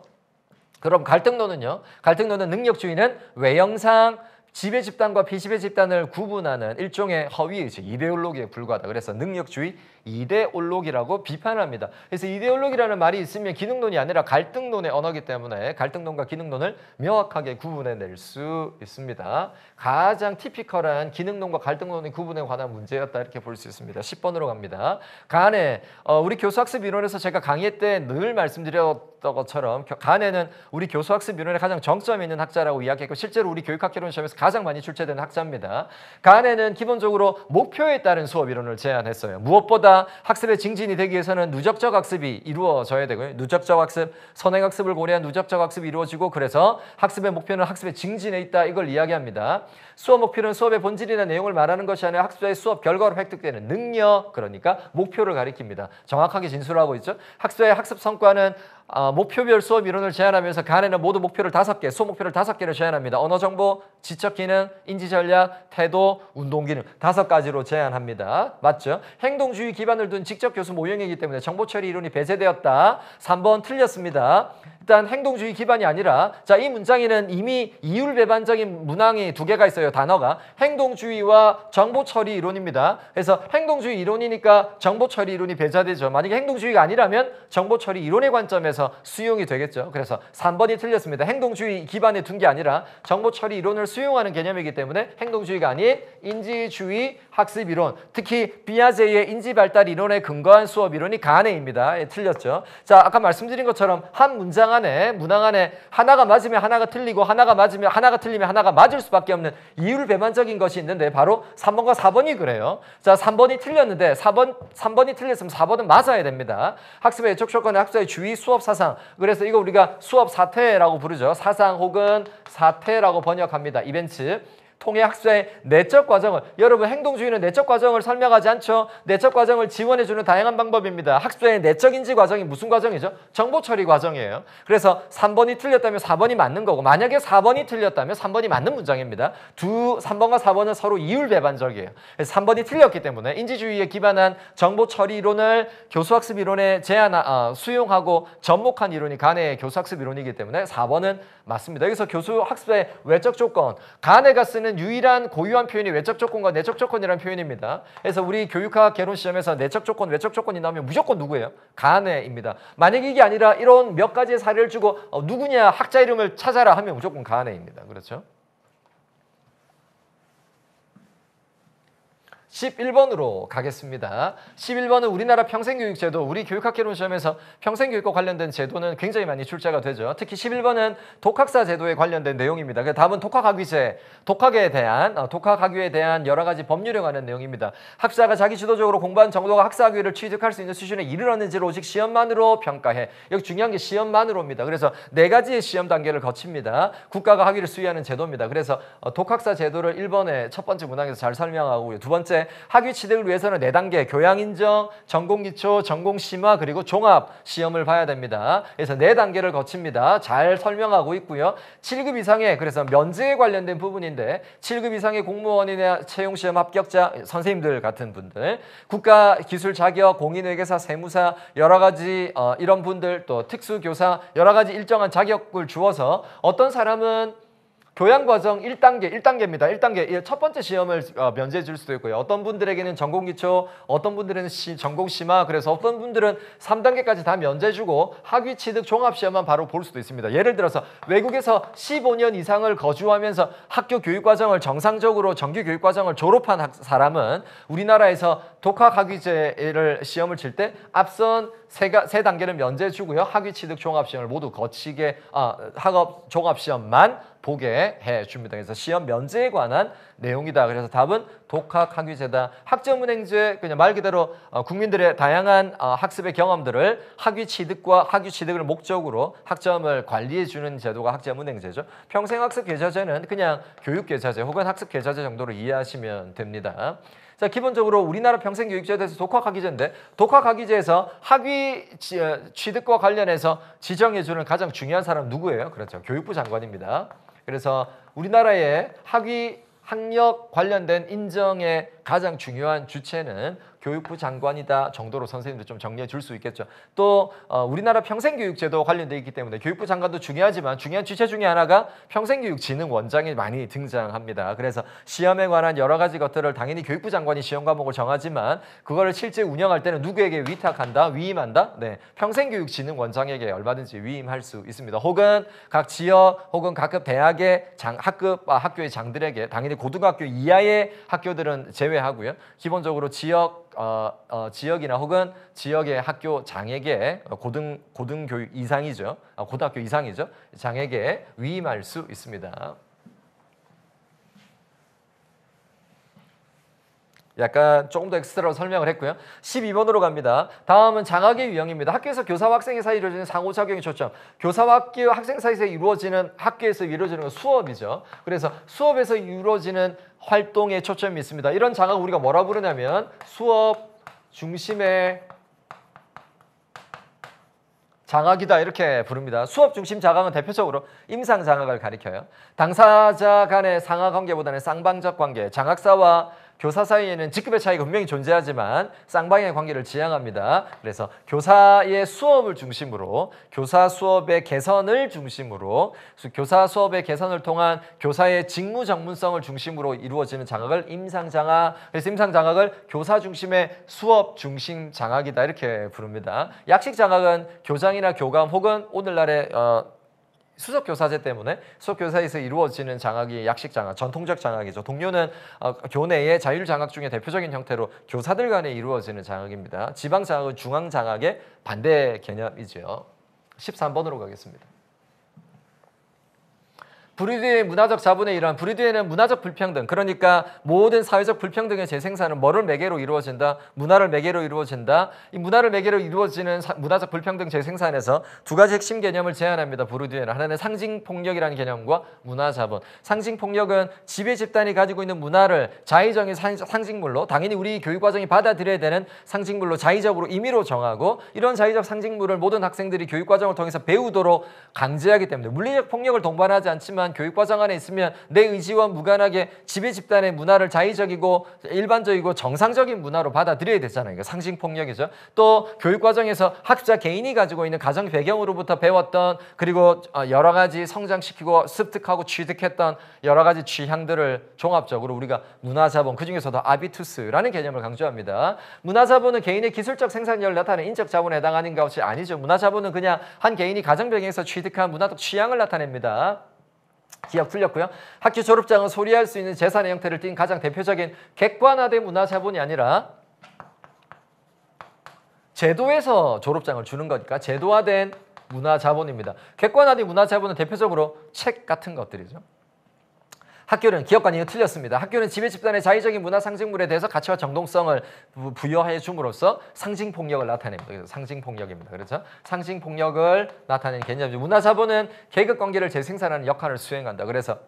A: 그럼 갈등론은요? 갈등론은 능력주의는 외형상 지배 집단과 비지배 집단을 구분하는 일종의 허위의식, 이데올로기에 불과하다. 그래서 능력주의, 이데올로기라고 비판합니다. 그래서 이데올로기라는 말이 있으면 기능론이 아니라 갈등론의 언어기 때문에 갈등론과 기능론을 명확하게 구분해낼 수 있습니다. 가장 티피컬한 기능론과 갈등론의 구분에 관한 문제였다 이렇게 볼 수 있습니다. 10번으로 갑니다. 간에 어, 우리 교수학습 이론에서 제가 강의 때 늘 말씀드렸던 것처럼 간에는 우리 교수학습 이론의 가장 정점에 있는 학자라고 이야기했고 실제로 우리 교육학개론 시험에서 가장 많이 출제된 학자입니다. 간에는 기본적으로 목표에 따른 수업 이론을 제안했어요. 무엇보다 우리가 학습의 증진이 되기 위해서는 누적적 학습이 이루어져야 되고요. 누적적 학습, 선행 학습을 고려한 누적적 학습이 이루어지고 그래서 학습의 목표는 학습의 증진에 있다 이걸 이야기합니다. 수업 목표는 수업의 본질이나 내용을 말하는 것이 아니라 학습자의 수업 결과로 획득되는 능력, 그러니까 목표를 가리킵니다. 정확하게 진술하고 있죠. 학습자의 학습 성과는 어, 목표별 수업 이론을 제안하면서 간에는 모두 목표를 다섯 개, 수업 목표를 다섯 개를 제안합니다. 언어 정보, 지적 기능, 인지 전략, 태도, 운동 기능 다섯 가지로 제안합니다. 맞죠? 행동주의 기반을 둔 직접 교수 모형이기 때문에 정보 처리 이론이 배제되었다. 3번 틀렸습니다. 일단 행동주의 기반이 아니라 자 이 문장에는 이미 이율배반적인 문항이 두 개가 있어요. 단어가 행동주의와 정보 처리 이론입니다. 그래서 행동주의 이론이니까 정보 처리 이론이 배제되죠. 만약에 행동주의가 아니라면 정보 처리 이론의 관점에서 그래서 수용이 되겠죠. 그래서 3번이 틀렸습니다. 행동주의 기반에 둔 게 아니라 정보 처리 이론을 수용하는 개념이기 때문에 행동주의가 아닌 인지주의 학습 이론, 특히 비아제의 인지 발달 이론에 근거한 수업 이론이 가네입니다. 예, 틀렸죠. 자, 아까 말씀드린 것처럼 한 문장 안에 문항 안에 하나가 맞으면 하나가 틀리고 하나가 맞으면 하나가 틀리면 하나가 맞을 수밖에 없는 이유를 배반적인 것이 있는데 바로 3번과 4번이 그래요. 자, 3번이 틀렸는데 4번 3번이 틀렸으면 4번은 맞아야 됩니다. 학습의 애착 조건의 학습의 주의 수업 수업 사상. 그래서 이거 우리가 수업 사태라고 부르죠. 사상 혹은 사태라고 번역합니다. 이벤트. 통해 학습의 내적 과정을 여러분 행동주의는 내적 과정을 설명하지 않죠. 내적 과정을 지원해 주는 다양한 방법입니다. 학습의 내적 인지 과정이 무슨 과정이죠? 정보 처리 과정이에요. 그래서 3번이 틀렸다면 4번이 맞는 거고 만약에 4번이 틀렸다면 3번이 맞는 문장입니다. 두 3번과 4번은 서로 이율 배반적이에요. 그 3번이 틀렸기 때문에 인지주의에 기반한 정보 처리 이론을 교수학습 이론에 제한 어, 수용하고 접목한 이론이 간의 교수학습 이론이기 때문에 4번은 맞습니다. 여기서 교수학습의 외적 조건 간에가 쓰는 있는 유일한 고유한 표현이 외적 조건과 내적 조건이라는 표현입니다. 그래서 우리 교육학 개론 시험에서 내적 조건, 외적 조건이 나오면 무조건 누구예요? 가네입니다. 만약 이게 아니라 이런 몇 가지의 사례를 주고 어, 누구냐 학자 이름을 찾아라 하면 무조건 가네입니다. 그렇죠? 11번으로 가겠습니다. 11번은 우리나라 평생교육제도, 우리 교육학개론 시험에서 평생교육과 관련된 제도는 굉장히 많이 출제가 되죠. 특히 11번은 독학사 제도에 관련된 내용입니다. 그 답은 독학학위제, 독학에 대한, 어, 독학학위에 대한 여러 가지 법률에 관한 내용입니다. 학사가 자기 주도적으로 공부한 정도가 학사학위를 취득할 수 있는 수준에 이르렀는지 오직 시험만으로 평가해. 여기 중요한 게 시험만으로입니다. 그래서 네 가지의 시험 단계를 거칩니다. 국가가 학위를 수여하는 제도입니다. 그래서 어, 독학사 제도를 1번에 첫 번째 문항에서 잘 설명하고요. 두 번째 학위 취득을 위해서는 4단계 교양 인정, 전공 기초, 전공 심화 그리고 종합 시험을 봐야 됩니다. 그래서 4단계를 거칩니다. 잘 설명하고 있고요. 7급 이상의 그래서 면제에 관련된 부분인데 7급 이상의 공무원이나 채용 시험 합격자 선생님들 같은 분들, 국가 기술 자격, 공인 회계사, 세무사 여러 가지 어, 이런 분들 또 특수 교사 여러 가지 일정한 자격을 주어서 어떤 사람은 교양 과정 1단계, 1단계입니다. 1단계 예, 첫 번째 시험을 어, 면제해 줄 수도 있고요. 어떤 분들에게는 전공 기초, 어떤 분들은 전공 심화, 그래서 어떤 분들은 3단계까지 다 면제해 주고 학위 취득 종합 시험만 바로 볼 수도 있습니다. 예를 들어서 외국에서 15년 이상을 거주하면서 학교 교육 과정을 정상적으로 정규 교육 과정을 졸업한 사람은 우리나라에서 독학 학위제를 시험을 칠 때 앞선 세가, 세단계는 면제해 주고요. 학위 취득 종합 시험을 모두 거치게 아, 학업 종합 시험만 보게 해 줍니다. 그래서 시험 면제에 관한 내용이다. 그래서 답은 독학 학위제다. 학점은행제 그냥 말 그대로 어, 국민들의 다양한 어, 학습의 경험들을 학위 취득과 학위 취득을 목적으로 학점을 관리해 주는 제도가 학점은행제죠. 평생학습 계좌제는 그냥 교육 계좌제 혹은 학습 계좌제 정도로 이해하시면 됩니다. 자, 기본적으로 우리나라 평생교육제에 대해서 독학학위제인데 독학학위제에서 학위 어, 취득과 관련해서 지정해주는 가장 중요한 사람 누구예요? 그렇죠. 교육부 장관입니다. 그래서 우리나라의 학위 학력 관련된 인정의 가장 중요한 주체는 교육부 장관이다 정도로 선생님들 좀 정리해 줄 수 있겠죠. 또 어, 우리나라 평생교육제도 관련돼 있기 때문에 교육부 장관도 중요하지만 중요한 주체 중에 하나가 평생교육진흥 원장이 많이 등장합니다. 그래서 시험에 관한 여러 가지 것들을 당연히 교육부 장관이 시험 과목을 정하지만 그거를 실제 운영할 때는 누구에게 위탁한다, 위임한다. 네, 평생교육진흥 원장에게 얼마든지 위임할 수 있습니다. 혹은 각 지역 혹은 각급 대학의 장, 학급 아, 학교의 장들에게 당연히 고등학교 이하의 학교들은 제외하고요. 기본적으로 지역 어, 어, 지역이나 혹은 지역의 학교 장에게 어, 고등 고등교육 이상이죠. 아, 고등학교 이상이죠. 장에게 위임할 수 있습니다. 약간 조금 더 엑스트라로 설명을 했고요. 12번으로 갑니다. 다음은 장학의 유형입니다. 학교에서 교사와 학생의 사이 에 이루어지는 상호작용의 초점. 교사와 학교, 학생 사이에서 이루어지는 학교에서 이루어지는 건 수업이죠. 그래서 수업에서 이루어지는 활동의 초점이 있습니다. 이런 장학 우리가 뭐라 부르냐면 수업 중심의 장학이다 이렇게 부릅니다. 수업 중심 장학은 대표적으로 임상 장학을 가리켜요. 당사자 간의 상하 관계보다는 쌍방적 관계, 장학사와 교사 사이에는 직급의 차이가 분명히 존재하지만 쌍방향의 관계를 지향합니다. 그래서 교사의 수업을 중심으로 교사 수업의 개선을 중심으로 교사 수업의 개선을 통한 교사의 직무 전문성을 중심으로 이루어지는 장학을 임상 장학 그래서 임상 장학을 교사 중심의 수업 중심 장학이다 이렇게 부릅니다. 약식 장학은 교장이나 교감 혹은 오늘날의 어, 수석 교사제 때문에 수석 교사에서 이루어지는 장학이 약식 장학, 전통적 장학이죠. 동료는 어, 교내의 자율 장학 중에 대표적인 형태로 교사들 간에 이루어지는 장학입니다. 지방 장학은 중앙 장학의 반대 개념이죠. 13번으로 가겠습니다. 브리드의 문화적 자본의 이러한 브리드에는 문화적 불평등 그러니까 모든 사회적 불평등의 재생산은 뭐를 매개로 이루어진다 문화를 매개로 이루어진다 이 문화를 매개로 이루어지는 사, 문화적 불평등 재생산에서 두 가지 핵심 개념을 제안합니다 브리드에는 하나는 상징 폭력이라는 개념과 문화 자본 상징 폭력은 지배 집단이 가지고 있는 문화를 자의적인 상, 상징물로 당연히 우리 교육 과정이 받아들여야 되는 상징물로 자의적으로 임의로 정하고 이런 자의적 상징물을 모든 학생들이 교육 과정을 통해서 배우도록 강제하기 때문에 물리적 폭력을 동반하지 않지만 있지만 교육과정 안에 있으면 내 의지와 무관하게 지배 집단의 문화를 자의적이고 일반적이고 정상적인 문화로 받아들여야 되잖아요. 그러 상징폭력이죠. 또 교육과정에서 학자 개인이 가지고 있는 가정 배경으로부터 배웠던 그리고 어, 여러 가지 성장시키고 습득하고 취득했던 여러 가지 취향들을 종합적으로 우리가 문화자본 그중에서도 아비투스라는 개념을 강조합니다. 문화자본은 개인의 기술적 생산력을 나타내는 인적 자본에 해당하는 것이 아니죠. 문화자본은 그냥 한 개인이 가정 배경에서 취득한 문화적 취향을 나타냅니다. 기억 풀렸고요. 학교 졸업장은 소리할 수 있는 재산의 형태를 띈 가장 대표적인 객관화된 문화자본이 아니라 제도에서 졸업장을 주는 거니까 제도화된 문화자본입니다. 객관화된 문화자본은 대표적으로 책 같은 것들이죠. 학교는 기업관이는 틀렸습니다. 학교는 지배 집단의 자의적인 문화 상징물에 대해서 가치와 정동성을 부여해 줌으로써 상징 폭력을 나타냅니다. 그래서 상징 폭력입니다. 그렇죠? 상징 폭력을 나타내는 개념이죠. 문화 자본은 계급 관계를 재생산하는 역할을 수행한다. 그래서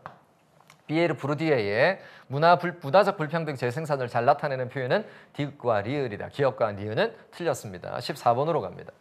A: 비에르 브루디에의 문화 불, 문화적 불평등 재생산을 잘 나타내는 표현은 디귿과 리을이다. 기업과 리을은 틀렸습니다. 14번으로 갑니다.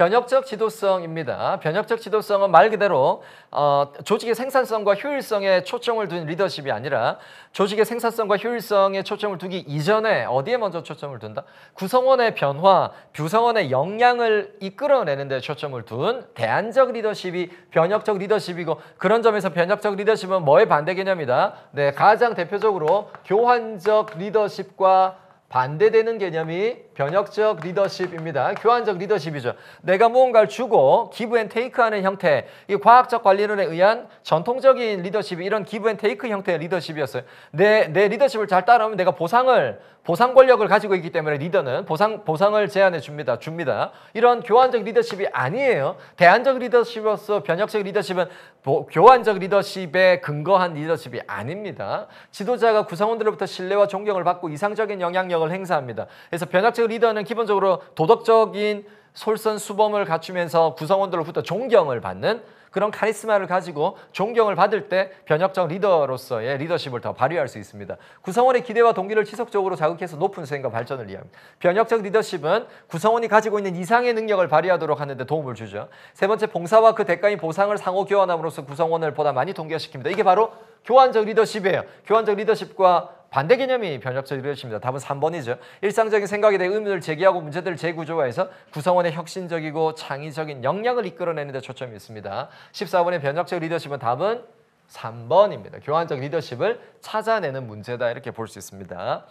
A: 변혁적 지도성입니다. 변혁적 지도성은 말 그대로 어, 조직의 생산성과 효율성에 초점을 둔 리더십이 아니라 조직의 생산성과 효율성에 초점을 두기 이전에 어디에 먼저 초점을 둔다? 구성원의 변화, 구성원의 역량을 이끌어내는 데 초점을 둔 대안적 리더십이 변혁적 리더십이고 그런 점에서 변혁적 리더십은 뭐의 반대 개념이다? 네, 가장 대표적으로 교환적 리더십과 반대되는 개념이 변혁적 리더십입니다. 교환적 리더십이죠. 내가 무언가를 주고 기브 앤 테이크하는 형태. 이 과학적 관리론에 의한 전통적인 리더십이 이런 기브 앤 테이크 형태의 리더십이었어요. 내, 내 리더십을 잘 따라오면 내가 보상을 보상 권력을 가지고 있기 때문에 리더는 보상, 보상을 제안해 줍니다. 줍니다. 이런 교환적 리더십이 아니에요. 대안적 리더십으로서 변혁적 리더십은 보, 뭐 교환적 리더십에 근거한 리더십이 아닙니다. 지도자가 구성원들로부터 신뢰와 존경을 받고 이상적인 영향력을 행사합니다. 그래서 변혁적 리더는 기본적으로 도덕적인 솔선수범을 갖추면서 구성원들로부터 존경을 받는 그런 카리스마를 가지고 존경을 받을 때 변혁적 리더로서의 리더십을 더 발휘할 수 있습니다. 구성원의 기대와 동기를 지속적으로 자극해서 높은 수행과 발전을 이해합니다. 변혁적 리더십은 구성원이 가지고 있는 이상의 능력을 발휘하도록 하는데 도움을 주죠. 세 번째, 봉사와 그 대가인 보상을 상호 교환함으로써 구성원을 보다 많이 동기화시킵니다. 이게 바로 교환적 리더십이에요. 교환적 리더십과 반대 개념이 변혁철 이루어집니다. 답은 3번이죠. 일상적인 생각에 대해 의문을 제기하고 문제들을 재구조화해서 구성원의 혁신적이고 창의적인 역량을 이끌어내는 데 초점이 있습니다. 14번의 변혁적 리더십은 답은 3번입니다. 교환적 리더십을 찾아내는 문제다 이렇게 볼 수 있습니다.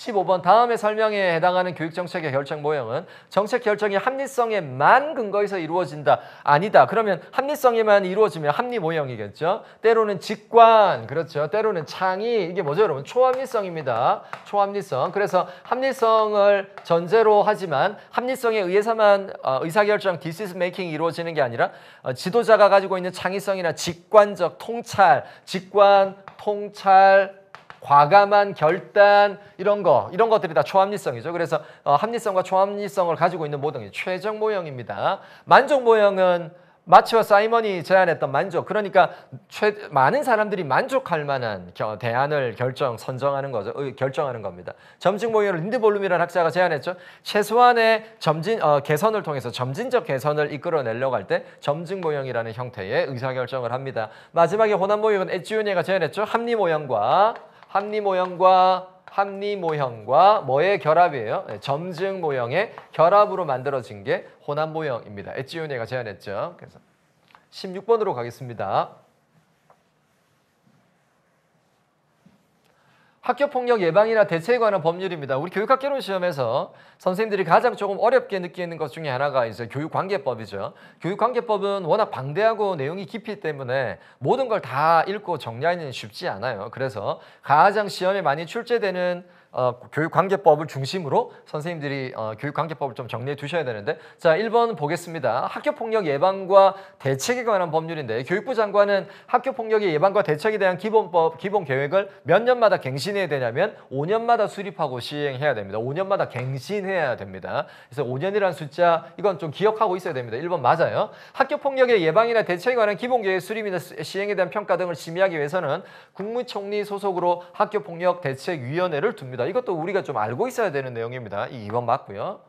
A: 15번 다음에 설명에 해당하는 교육정책의 결정 모형은 정책 결정이 합리성에만 근거해서 이루어진다. 아니다. 그러면 합리성에만 이루어지면 합리 모형이겠죠. 때로는 직관, 그렇죠. 때로는 창의, 이게 뭐죠 여러분? 초합리성입니다. 초합리성. 그래서 합리성을 전제로 하지만 합리성에 의해서만 어, 의사결정, 디시스 메이킹이 이루어지는 게 아니라 어, 지도자가 가지고 있는 창의성이나 직관적 통찰, 직관, 통찰, 과감한 결단 이런 거 이런 것들이 다 초합리성이죠. 그래서 어, 합리성과 초합리성을 가지고 있는 모든게 최적 모형입니다. 만족 모형은 마치와 사이먼이 제안했던 만족 그러니까 최, 많은 사람들이 만족할 만한 겨, 대안을 결정 선정하는 거죠 결정하는 겁니다 점증 모형을 린드볼룸이라는 학자가 제안했죠 최소한의 점진 어, 개선을 통해서 점진적 개선을 이끌어내려고 할 때 점증 모형이라는 형태의 의사결정을 합니다 마지막에 호남 모형은 에지오니가 제안했죠 합리 모형과 합리 모형과 합리 모형과 뭐의 결합이에요? 네, 점증 모형의 결합으로 만들어진 게 혼합 모형입니다. 에지오네가 제안했죠. 그래서 16번으로 가겠습니다. 학교폭력 예방이나 대처에 관한 법률입니다. 우리 교육학개론 시험에서 선생님들이 가장 조금 어렵게 느끼는 것 중에 하나가 이제 교육관계법이죠. 교육관계법은 워낙 방대하고 내용이 깊기 때문에 모든 걸 다 읽고 정리하기는 쉽지 않아요. 그래서 가장 시험에 많이 출제되는 어, 교육관계법을 중심으로 선생님들이 어, 교육관계법을 좀 정리해 두셔야 되는데 자 1번 보겠습니다. 학교폭력 예방과 대책에 관한 법률인데 교육부 장관은 학교폭력의 예방과 대책에 대한 기본법, 기본 계획을 몇 년마다 갱신해야 되냐면 5년마다 수립하고 시행해야 됩니다. 5년마다 갱신해야 됩니다. 그래서 5년이라는 숫자 이건 좀 기억하고 있어야 됩니다. 1번 맞아요. 학교폭력의 예방이나 대책에 관한 기본 계획 수립이나 시행에 대한 평가 등을 심의하기 위해서는 국무총리 소속으로 학교폭력 대책위원회를 둡니다. 내니다 이것도 우리가 좀 알고 있어야 되는 내용입니다. 이 2번 맞고요.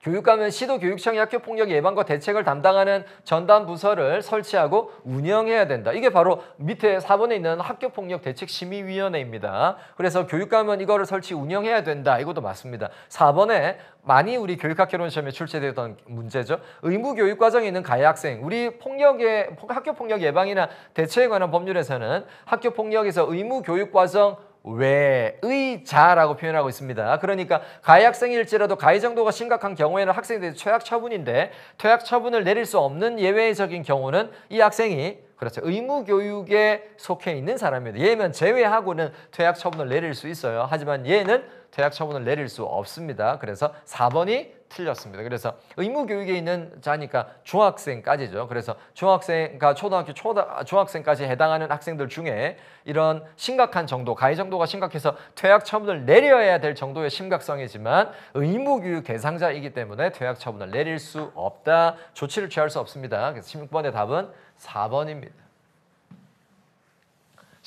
A: 교육감은 시도 교육청의 학교 폭력 예방과 대책을 담당하는 전담 부서를 설치하고 운영해야 된다. 이게 바로 밑에 4번에 있는 학교 폭력 대책 심의 위원회입니다. 그래서 교육감은 이거를 설치 운영해야 된다. 이것도 맞습니다. 4번에 많이 우리 교육학개론 시험에 출제되던 었 문제죠. 의무 교육 과정에 있는 가해 학생, 우리 폭력의 학교 폭력 예방이나 대처에 관한 법률에서는 학교 폭력에서 의무 교육 과정 외의 자라고 표현하고 있습니다. 그러니까 가해 학생일지라도 가해 정도가 심각한 경우에는 학생에 대해서 최악 처분인데 퇴학 처분을 내릴 수 없는 예외적인 경우는 이 학생이 그렇죠. 의무 교육에 속해 있는 사람입니다. 얘면 제외하고는 퇴학 처분을 내릴 수 있어요. 하지만 얘는 퇴학 처분을 내릴 수 없습니다. 그래서 4번이 틀렸습니다. 그래서 의무 교육에 있는 자니까 중학생까지죠. 그래서 중학생과 초등학교 초등 아, 중학생까지 해당하는 학생들 중에 이런 심각한 정도, 가해 정도가 심각해서 퇴학 처분을 내려야 될 정도의 심각성이지만 의무 교육 대상자이기 때문에 퇴학 처분을 내릴 수 없다. 조치를 취할 수 없습니다. 그래서 16번의 답은 4번입니다.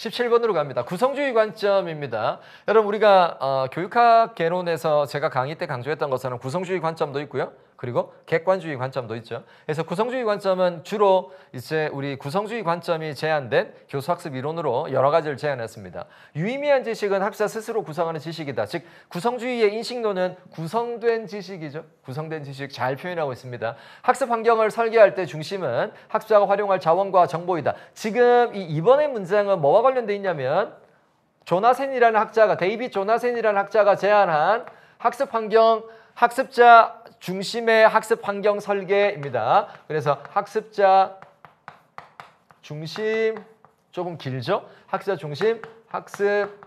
A: 17번으로 갑니다. 구성주의 관점입니다. 여러분 우리가 어, 교육학 개론에서 제가 강의 때 강조했던 것은 구성주의 관점도 있고요. 그리고 객관주의 관점도 있죠. 그래서 구성주의 관점은 주로 이제 우리 구성주의 관점이 제안된 교수학습 이론으로 여러 가지를 제안했습니다. 유의미한 지식은 학자 스스로 구성하는 지식이다. 즉 구성주의의 인식론은 구성된 지식이죠. 구성된 지식 잘 표현하고 있습니다. 학습 환경을 설계할 때 중심은 학습자가 활용할 자원과 정보이다. 지금 이 이번의 문장은 뭐와 관련돼 있냐면 조나센이라는 학자가 데이비 조나센이라는 학자가 제안한 학습 환경 학습자 중심의 학습 환경 설계입니다. 그래서 학습자 중심 조금 길죠? 학습자 중심 학습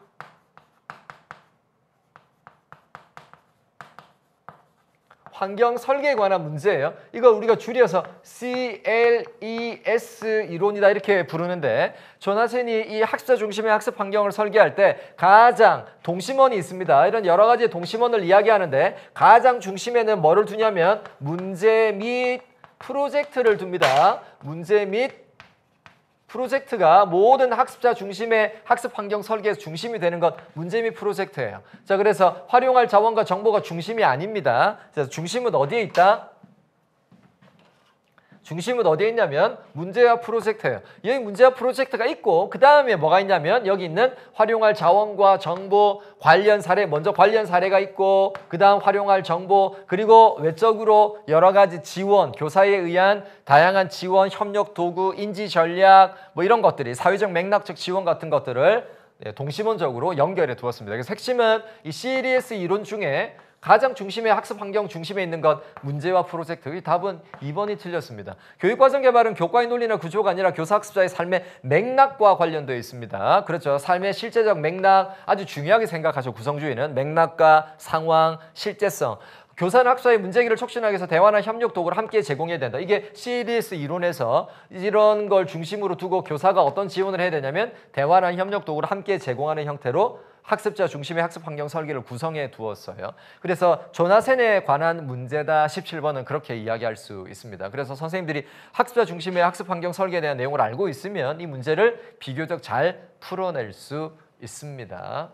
A: 환경 설계에 관한 문제예요. 이거 우리가 줄여서 CLES 이론이다 이렇게 부르는데 조나슨이 이 학습자 중심의 학습 환경을 설계할 때 가장 동심원이 있습니다. 이런 여러 가지 동심원을 이야기하는데 가장 중심에는 뭐를 두냐면 문제 및 프로젝트를 둡니다. 문제 및 프로젝트가 모든 학습자 중심의 학습 환경 설계에서 중심이 되는 것 문제미 프로젝트예요. 자, 그래서 활용할 자원과 정보가 중심이 아닙니다. 그래서 중심은 어디에 있다? 중심은 어디에 있냐면 문제와 프로젝트예요. 여기 문제와 프로젝트가 있고 그 다음에 뭐가 있냐면 여기 있는 활용할 자원과 정보 관련 사례 먼저 관련 사례가 있고 그 다음 활용할 정보 그리고 외적으로 여러 가지 지원 교사에 의한 다양한 지원 협력 도구 인지 전략 뭐 이런 것들이 사회적 맥락적 지원 같은 것들을 네, 동시원적으로 연결해 두었습니다. 그래서 핵심은 이 CLS 이론 중에 가장 중심의 학습 환경 중심에 있는 것 문제와 프로젝트 의 답은 2번이 틀렸습니다. 교육과정 개발은 교과의 논리나 구조가 아니라 교사 학습자의 삶의 맥락과 관련되어 있습니다. 그렇죠. 삶의 실제적 맥락 아주 중요하게 생각하죠. 구성주의는 맥락과 상황, 실제성 교사나 학사의 문제기를 촉진하기 위해서 대화나 협력 도구를 함께 제공해야 된다. 이게 CDS 이론에서 이런 걸 중심으로 두고 교사가 어떤 지원을 해야 되냐면 대화나 협력 도구를 함께 제공하는 형태로 학습자 중심의 학습 환경 설계를 구성해 두었어요. 그래서 조나센에 관한 문제다 17번은 그렇게 이야기할 수 있습니다. 그래서 선생님들이 학습자 중심의 학습 환경 설계에 대한 내용을 알고 있으면 이 문제를 비교적 잘 풀어낼 수 있습니다.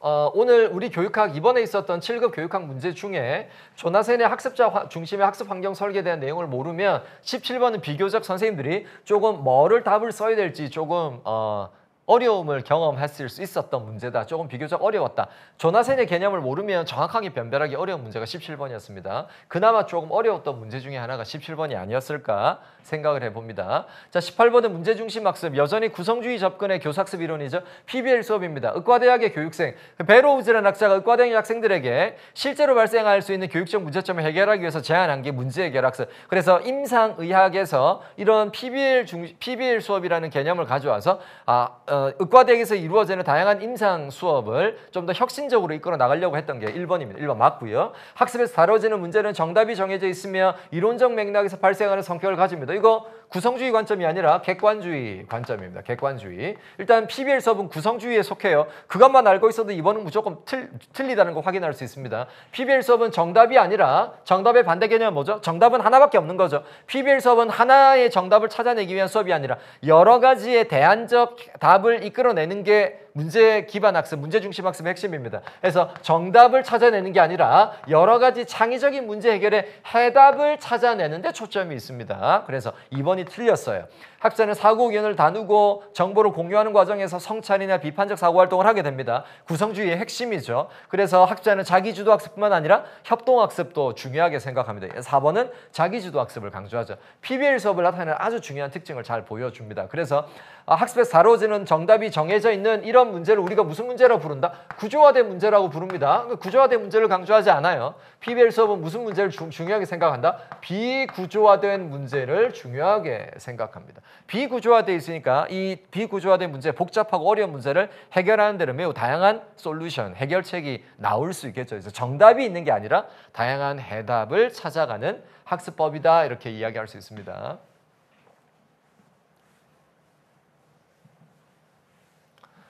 A: 어, 오늘 우리 교육학 이번에 있었던 7급 교육학 문제 중에 조나센의 학습자 중심의 학습 환경 설계에 대한 내용을 모르면 17번은 비교적 선생님들이 조금 뭐를 답을 써야 될지 조금 어, 어려움을 경험했을 수 있었던 문제다. 조금 비교적 어려웠다. 조나센의 개념을 모르면 정확하게 변별하기 어려운 문제가 17번이었습니다. 그나마 조금 어려웠던 문제 중에 하나가 17번이 아니었을까 생각을 해봅니다. 자, 18번은 문제 중심 학습. 여전히 구성주의 접근의 교사학습 이론이죠. PBL 수업입니다. 의과대학의 교육생 그 베로우즈란 학자가 의과대학 학생들에게 실제로 발생할 수 있는 교육적 문제점을 해결하기 위해서 제안한 게 문제 해결 학습. 그래서 임상의학에서 이런 PBL 중 PBL 수업이라는 개념을 가져와서 아 어, 어, 의과대학에서 이루어지는 다양한 임상 수업을 좀 더 혁신적으로 이끌어 나가려고 했던 게 1번입니다. 1번 맞고요. 학습에서 다뤄지는 문제는 정답이 정해져 있으며 이론적 맥락에서 발생하는 성격을 가집니다. 이거 구성주의 관점이 아니라 객관주의 관점입니다. 객관주의. 일단 PBL 수업은 구성주의에 속해요. 그것만 알고 있어도 이번은 무조건 틀, 틀리다는 거 확인할 수 있습니다. PBL 수업은 정답이 아니라 정답의 반대 개념은 뭐죠? 정답은 하나밖에 없는 거죠. PBL 수업은 하나의 정답을 찾아내기 위한 수업이 아니라 여러 가지의 대안적 답을 이끌어내는 게 문제 기반 학습, 문제 중심 학습의 핵심입니다. 그래서 정답을 찾아내는 게 아니라 여러 가지 창의적인 문제 해결에 해답을 찾아내는 데 초점이 있습니다. 그래서 2번이 틀렸어요. 학자는 사고 의견을 나누고 정보를 공유하는 과정에서 성찰이나 비판적 사고 활동을 하게 됩니다. 구성주의의 핵심이죠. 그래서 학자는 자기주도 학습뿐만 아니라 협동학습도 중요하게 생각합니다. 4번은 자기주도 학습을 강조하죠. PBL 수업을 나타내는 아주 중요한 특징을 잘 보여줍니다. 그래서 학습에 사로지는 정답이 정해져 있는 이런 이런 문제를 우리가 무슨 문제라고 부른다? 구조화된 문제라고 부릅니다. 구조화된 문제를 강조하지 않아요. PBL 수업은 무슨 문제를 주, 중요하게 생각한다? 비구조화된 문제를 중요하게 생각합니다. 비구조화되어 있으니까 이 비구조화된 문제, 복잡하고 어려운 문제를 해결하는 데는 매우 다양한 솔루션, 해결책이 나올 수 있겠죠. 그래서 정답이 있는 게 아니라 다양한 해답을 찾아가는 학습법이다 이렇게 이야기할 수 있습니다.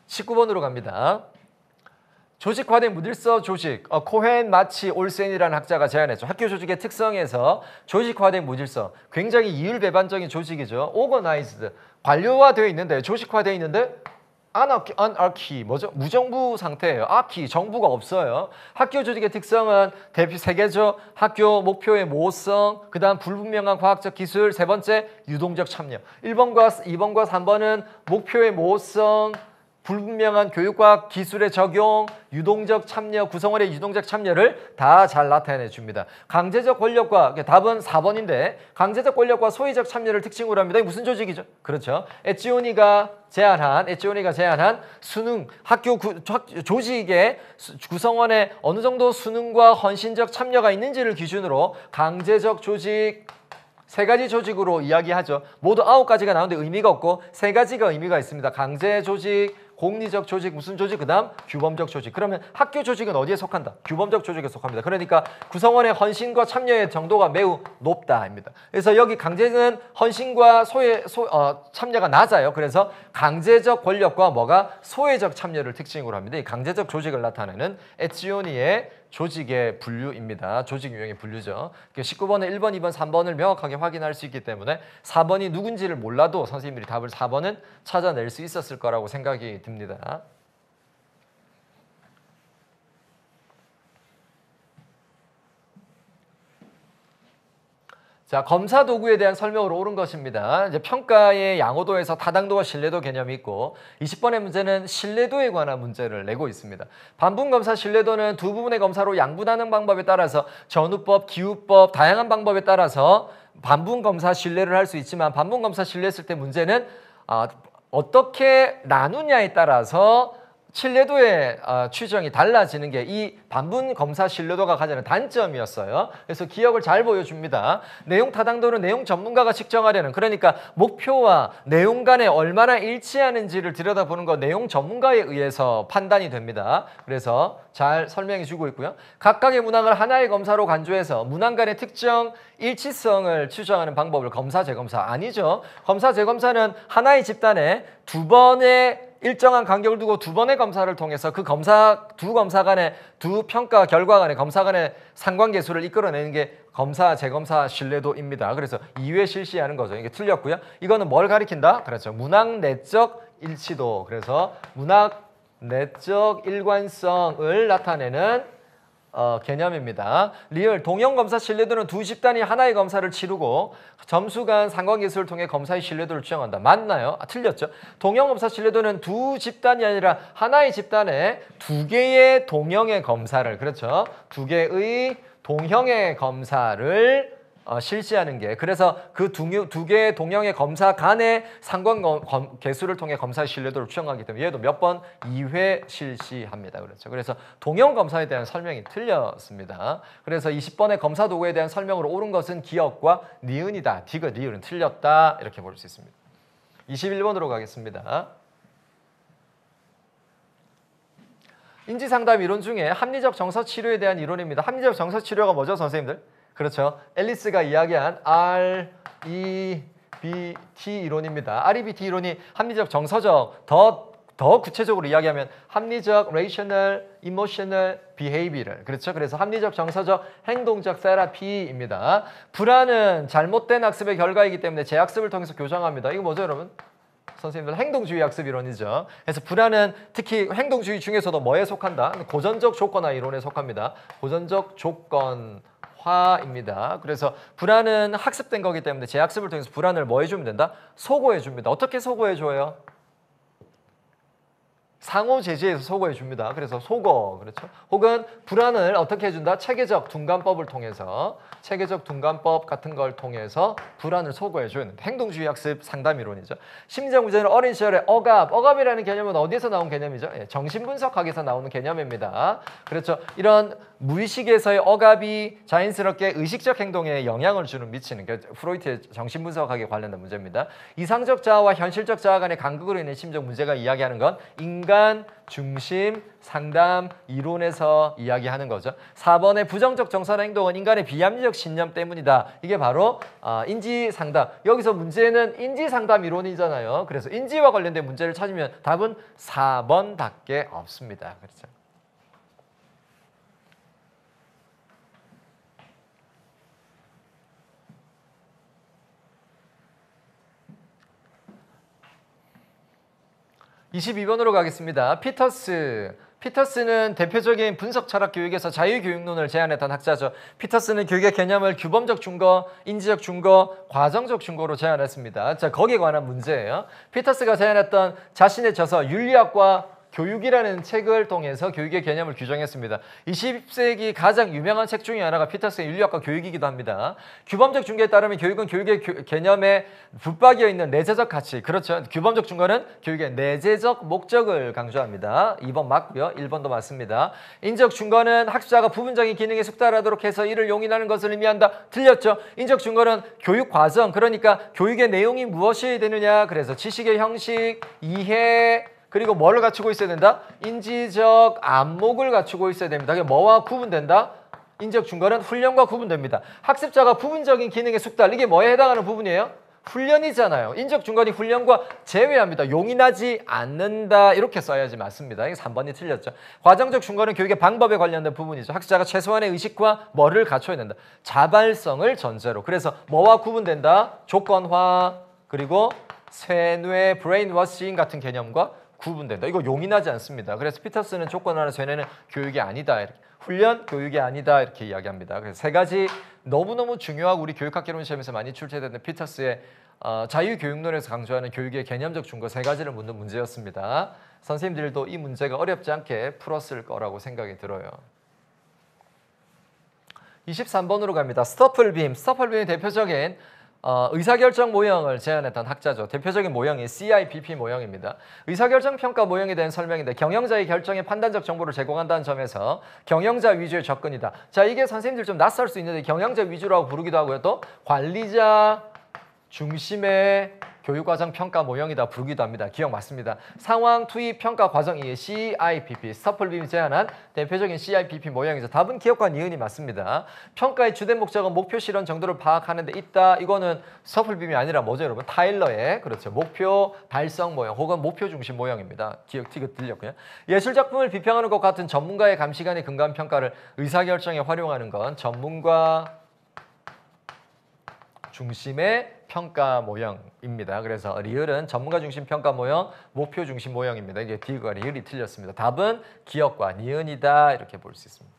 A: 19번으로 갑니다. 조직화된 무질서 조직, 어, 코헨 마치 올센이라는 학자가 제안했죠. 학교 조직의 특성에서 조직화된 무질서, 굉장히 이율배반적인 조직이죠. 오거나이즈드, 관료화되어 있는데, 조직화되어 있는데 안아키, 안아키, 뭐죠? 무정부 상태예요. 아키, 정부가 없어요. 학교 조직의 특성은 대표 세 개죠. 학교 목표의 모호성, 그 다음 불분명한 과학적 기술, 세 번째 유동적 참여. 1번과 2번과 3번은 목표의 모호성, 불분명한 교육과 기술의 적용, 유동적 참여, 구성원의 유동적 참여를 다 잘 나타내 줍니다. 강제적 권력과 답은 4번인데 강제적 권력과 소외적 참여를 특징으로 합니다. 이게 무슨 조직이죠? 그렇죠. 에치오니가 제안한 에치오니가 제안한 수능 학교 구, 조직의 구성원의 어느 정도 수능과 헌신적 참여가 있는지를 기준으로 강제적 조직 세 가지 조직으로 이야기하죠. 모두 아홉 가지가 나오는데 의미가 없고 세 가지가 의미가 있습니다. 강제 조직, 공리적 조직 무슨 조직 그다음 규범적 조직 그러면 학교 조직은 어디에 속한다 규범적 조직에 속합니다 그러니까 구성원의 헌신과 참여의 정도가 매우 높다입니다 그래서 여기 강제는 헌신과 소외 소, 어, 참여가 낮아요 그래서 강제적 권력과 뭐가 소외적 참여를 특징으로 합니다 이 강제적 조직을 나타내는 에치오니의 조직의 분류입니다. 조직 유형의 분류죠. 19번에 1번, 2번, 3번을 명확하게 확인할 수 있기 때문에 4번이 누군지를 몰라도 선생님들이 답을 4번은 찾아낼 수 있었을 거라고 생각이 듭니다. 자, 검사 도구에 대한 설명으로 옳은 것입니다. 이제 평가의 양호도에서 타당도와 신뢰도 개념이 있고 20번의 문제는 신뢰도에 관한 문제를 내고 있습니다. 반분 검사 신뢰도는 두 부분의 검사로 양분하는 방법에 따라서 전후법기후법 다양한 방법에 따라서 반분 검사 신뢰를 할 수 있지만 반분 검사 신뢰했을 때 문제는 아, 어떻게 나누냐에 따라서 신뢰도의 아, 추정이 달라지는 게 이 반분 검사 신뢰도가 가지는 단점이었어요. 그래서 기억을 잘 보여줍니다. 내용 타당도는 내용 전문가가 측정하려는 그러니까 목표와 내용 간에 얼마나 일치하는지를 들여다보는 거 내용 전문가에 의해서 판단이 됩니다. 그래서 잘 설명해 주고 있고요. 각각의 문항을 하나의 검사로 간주해서 문항 간의 특정 일치성을 추정하는 방법을 검사 재검사 아니죠. 검사 재검사는 하나의 집단에 두 번의 일정한 간격을 두고 두 번의 검사를 통해서 그 검사 두 검사 간의 두 평가 결과 간의 검사 간의 상관계수를 이끌어내는 게 검사 재검사 신뢰도입니다. 그래서 2회 실시하는 거죠. 이게 틀렸고요. 이거는 뭘 가리킨다? 그렇죠. 문학 내적 일치도. 그래서 문학 내적 일관성을 나타내는 어, 개념입니다. 리얼 동형 검사 신뢰도는 두 집단이 하나의 검사를 치르고 점수 간 상관 계수를 통해 검사의 신뢰도를 추정한다. 맞나요? 아, 틀렸죠. 동형 검사 신뢰도는 두 집단이 아니라 하나의 집단에 두 개의 동형의 검사를 그렇죠. 두 개의 동형의 검사를 어, 실시하는 게 그래서 그 두 개의 동형의 검사 간의 상관 검, 개수를 통해 검사의 신뢰도를 추정하기 때문에 얘도 몇 번 2회 실시합니다. 그렇죠. 그래서 동형 검사에 대한 설명이 틀렸습니다. 그래서 20번의 검사 도구에 대한 설명으로 옳은 것은 기억과 니은이다. 디귿 니은은 틀렸다. 이렇게 볼 수 있습니다. 21번으로 가겠습니다. 인지상담 이론 중에 합리적 정서치료에 대한 이론입니다. 합리적 정서치료가 뭐죠, 선생님들? 그렇죠. 앨리스가 이야기한 R, E, B, T 이론입니다. R, E, B, T 이론이 합리적, 정서적, 더, 더 구체적으로 이야기하면 합리적, rational, emotional, behavior를 그렇죠. 그래서 합리적, 정서적, 행동적 세라피입니다. 불안은 잘못된 학습의 결과이기 때문에 재학습을 통해서 교정합니다. 이거 뭐죠 여러분? 선생님들 행동주의 학습 이론이죠. 그래서 불안은 특히 행동주의 중에서도 뭐에 속한다? 고전적 조건화 이론에 속합니다. 고전적 조건 화입니다. 그래서 불안은 학습된 거기 때문에 재학습을 통해서 불안을 뭐 해주면 된다? 소거해 줍니다. 어떻게 소거해 줘요? 상호 제재에서 소거해 줍니다. 그래서 소거 그렇죠? 혹은 불안을 어떻게 해준다? 체계적 둔감법을 통해서 체계적 둔감법 같은 걸 통해서 불안을 소거해 주는 행동주의 학습 상담 이론이죠. 심리적 문제는 어린 시절에 억압, 억압이라는 개념은 어디서 나온 개념이죠? 예, 정신분석학에서 나오는 개념입니다. 그렇죠? 이런 무의식에서의 억압이 자연스럽게 의식적 행동에 영향을 주는 미치는 게 프로이트의 정신분석학에 관련된 문제입니다. 이상적 자아와 현실적 자아 간의 간극으로 인해 심적 문제가 이야기하는 건 인간 중심 상담 이론에서 이야기하는 거죠. 4번의 부정적 정서나 행동은 인간의 비합리적 신념 때문이다. 이게 바로 아, 인지 상담. 여기서 문제는 인지 상담 이론이잖아요. 그래서 인지와 관련된 문제를 찾으면 답은 4번밖에 없습니다. 그렇죠. 22번으로 가겠습니다. 피터스. 피터스는 대표적인 분석 철학 교육에서 자유교육론을 제안했던 학자죠. 피터스는 교육의 개념을 규범적 증거, 인지적 증거, 과정적 증거로 제안했습니다. 자, 거기에 관한 문제예요. 피터스가 제안했던 자신의 저서 윤리학과 교육이라는 책을 통해서 교육의 개념을 규정했습니다. 20세기 가장 유명한 책 중에 하나가 피터스의 인류학과 교육이기도 합니다. 규범적 중계에 따르면 교육은 교육의 교, 개념에 붙박이어 있는 내재적 가치, 그렇죠. 규범적 중간는 교육의 내재적 목적을 강조합니다. 2번 맞고요. 1번도 맞습니다. 인적 중간는 학습자가 부분적인 기능에 숙달하도록 해서 이를 용인하는 것을 의미한다. 틀렸죠. 인적 중간는 교육 과정, 그러니까 교육의 내용이 무엇이 되느냐. 그래서 지식의 형식, 이해, 그리고 뭐를 갖추고 있어야 된다? 인지적 안목을 갖추고 있어야 됩니다. 그게 뭐와 구분된다? 인적 중간은 훈련과 구분됩니다. 학습자가 부분적인 기능의 숙달, 이게 뭐에 해당하는 부분이에요? 훈련이잖아요. 인적 중간이 훈련과 제외합니다. 용인하지 않는다. 이렇게 써야지 맞습니다. 이게 3번이 틀렸죠. 과정적 중간은 교육의 방법에 관련된 부분이죠. 학습자가 최소한의 의식과 뭐를 갖춰야 된다. 자발성을 전제로. 그래서 뭐와 구분된다? 조건화, 그리고 세뇌, 브레인워싱 같은 개념과 구분된다. 이거 용인하지 않습니다. 그래서 피터스는 조건 하는 전에는 교육이 아니다. 이렇게. 훈련 교육이 아니다 이렇게 이야기합니다. 그래서 세 가지 너무너무 중요하고 우리 교육학개론 시험에서 많이 출제되는 피터스의 어, 자유교육론에서 강조하는 교육의 개념적 중거세 가지를 묻는 문제였습니다. 선생님들도 이 문제가 어렵지 않게 풀었을 거라고 생각이 들어요. 23번으로 갑니다. 스토플빔, 스토플빔의 대표적인 어, 의사결정 모형을 제안했던 학자죠. 대표적인 모형이 CIPP 모형입니다. 의사결정 평가 모형에 대한 설명인데 경영자의 결정에 판단적 정보를 제공한다는 점에서 경영자 위주의 접근이다. 자 이게 선생님들 좀 낯설 수 있는데 경영자 위주라고 부르기도 하고요. 또 관리자 중심의 교육과정 평가 모형이다 부르기도 합니다. 기억 맞습니다. 상황 투입 평가 과정이 에 CIPP 스타플빔이 제안한 대표적인 CIPP 모형이죠. 답은 기억과니은이 맞습니다. 평가의 주된 목적은 목표 실현 정도를 파악하는 데 있다. 이거는 스타플빔이 아니라 뭐죠 여러분? 타일러의 그렇죠. 목표 달성 모형 혹은 목표 중심 모형입니다. 기억 티그 들렸고요. 예술 작품을 비평하는 것 같은 전문가의 감시관의 근간 평가를 의사결정에 활용하는 건 전문가 중심의 평가 모형입니다. 그래서 리을은 전문가 중심 평가 모형, 목표 중심 모형입니다. 이제 d 과 리을이 틀렸습니다. 답은 기억과 니은이다 이렇게 볼 수 있습니다.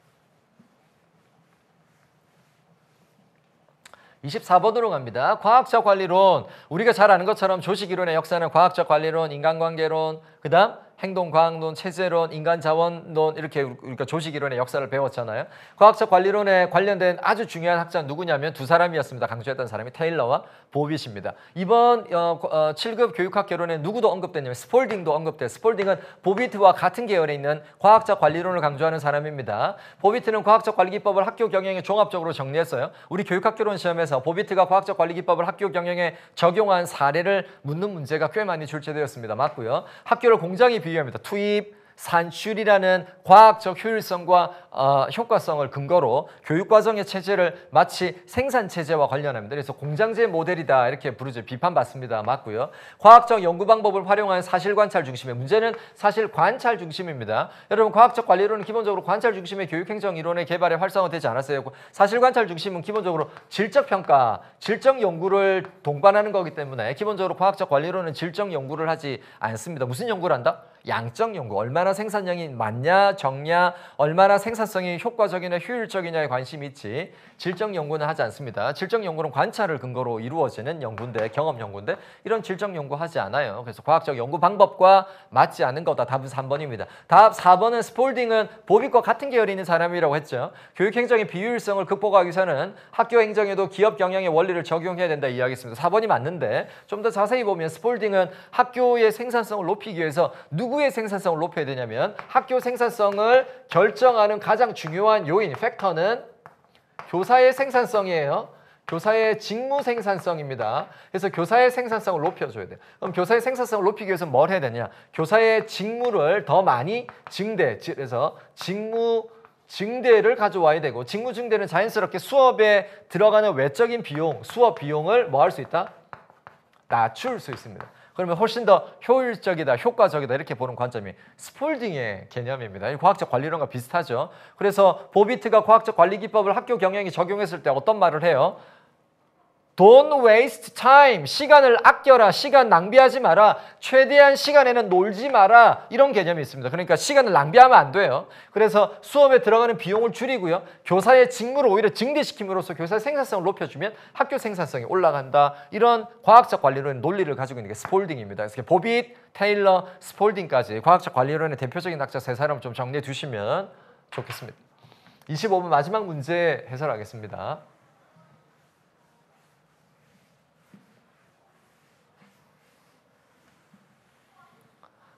A: 24번으로 갑니다. 과학적 관리론. 우리가 잘 아는 것처럼 조식이론의 역사는 과학적 관리론, 인간관계론, 그 다음 행동 과학론, 체제론, 인간 자원론 이렇게 우리가 그러니까 조직 이론의 역사를 배웠잖아요. 과학적 관리론에 관련된 아주 중요한 학자 누구냐면 두 사람이었습니다. 강조했던 사람이 테일러와 보빗입니다. 이번 어, 어, 7급 교육학 개론에 누구도 언급됐냐면 스폴딩도 언급돼 스폴딩은 보비트와 같은 계열에 있는 과학적 관리론을 강조하는 사람입니다. 보비트는 과학적 관리기법을 학교 경영에 종합적으로 정리했어요. 우리 교육학 결론 시험에서 보비트가 과학적 관리기법을 학교 경영에 적용한 사례를 묻는 문제가 꽤 많이 출제되었습니다. 맞고요. 학교를 공장이 비교합니다. 투입, 산출이라는 과학적 효율성과 어, 효과성을 근거로 교육과정의 체제를 마치 생산체제와 관련합니다. 그래서 공장제 모델이다 이렇게 부르죠. 비판받습니다. 맞고요. 과학적 연구방법을 활용한 사실관찰 중심의 문제는 사실관찰 중심입니다. 여러분 과학적 관리론은 기본적으로 관찰 중심의 교육행정이론의 개발에 활성화되지 않았어요. 사실관찰 중심은 기본적으로 질적평가, 질적연구를 동반하는 거기 때문에 기본적으로 과학적 관리론은 질적연구를 하지 않습니다. 무슨 연구를 한다? 양적 연구 얼마나 생산량이 많냐 적냐 얼마나 생산성이 효과적이냐 효율적이냐에 관심이 있지 질적 연구는 하지 않습니다. 질적 연구는 관찰을 근거로 이루어지는 연구인데 경험 연구인데 이런 질적 연구 하지 않아요. 그래서 과학적 연구 방법과 맞지 않은 거다. 답은 3번입니다. 답 4번은 스폴딩은 보비과 같은 계열이 있는 사람이라고 했죠. 교육행정의 비효율성을 극복하기 위해서는 학교 행정에도 기업 경영의 원리를 적용해야 된다 이야기했습니다. 4번이 맞는데 좀 더 자세히 보면 스폴딩은 학교의 생산성을 높이기 위해서 누구 누구의 생산성을 높여야 되냐면 학교 생산성을 결정하는 가장 중요한 요인, 팩터는 교사의 생산성이에요. 교사의 직무 생산성입니다. 그래서 교사의 생산성을 높여줘야 돼요. 그럼 교사의 생산성을 높이기 위해서 뭘 해야 되냐? 교사의 직무를 더 많이 증대, 그래서 직무 증대를 가져와야 되고 직무 증대는 자연스럽게 수업에 들어가는 외적인 비용, 수업 비용을 뭐 할 수 있다? 낮출 수 있습니다. 그러면 훨씬 더 효율적이다, 효과적이다 이렇게 보는 관점이 스폴딩의 개념입니다. 과학적 관리론과 비슷하죠. 그래서 보비트가 과학적 관리 기법을 학교 경영에 적용했을 때 어떤 말을 해요? Don't waste time. 시간을 아껴라. 시간 낭비하지 마라. 최대한 시간에는 놀지 마라. 이런 개념이 있습니다. 그러니까 시간을 낭비하면 안 돼요. 그래서 수업에 들어가는 비용을 줄이고요. 교사의 직무를 오히려 증대시킴으로써 교사의 생산성을 높여주면 학교 생산성이 올라간다. 이런 과학적 관리론의 논리를 가지고 있는 게 스폴딩입니다. 그래서 보빗, 테일러, 스폴딩까지 과학적 관리론의 대표적인 학자 세 사람 을좀 정리해 두시면 좋겠습니다. 25번 마지막 문제 해설하겠습니다.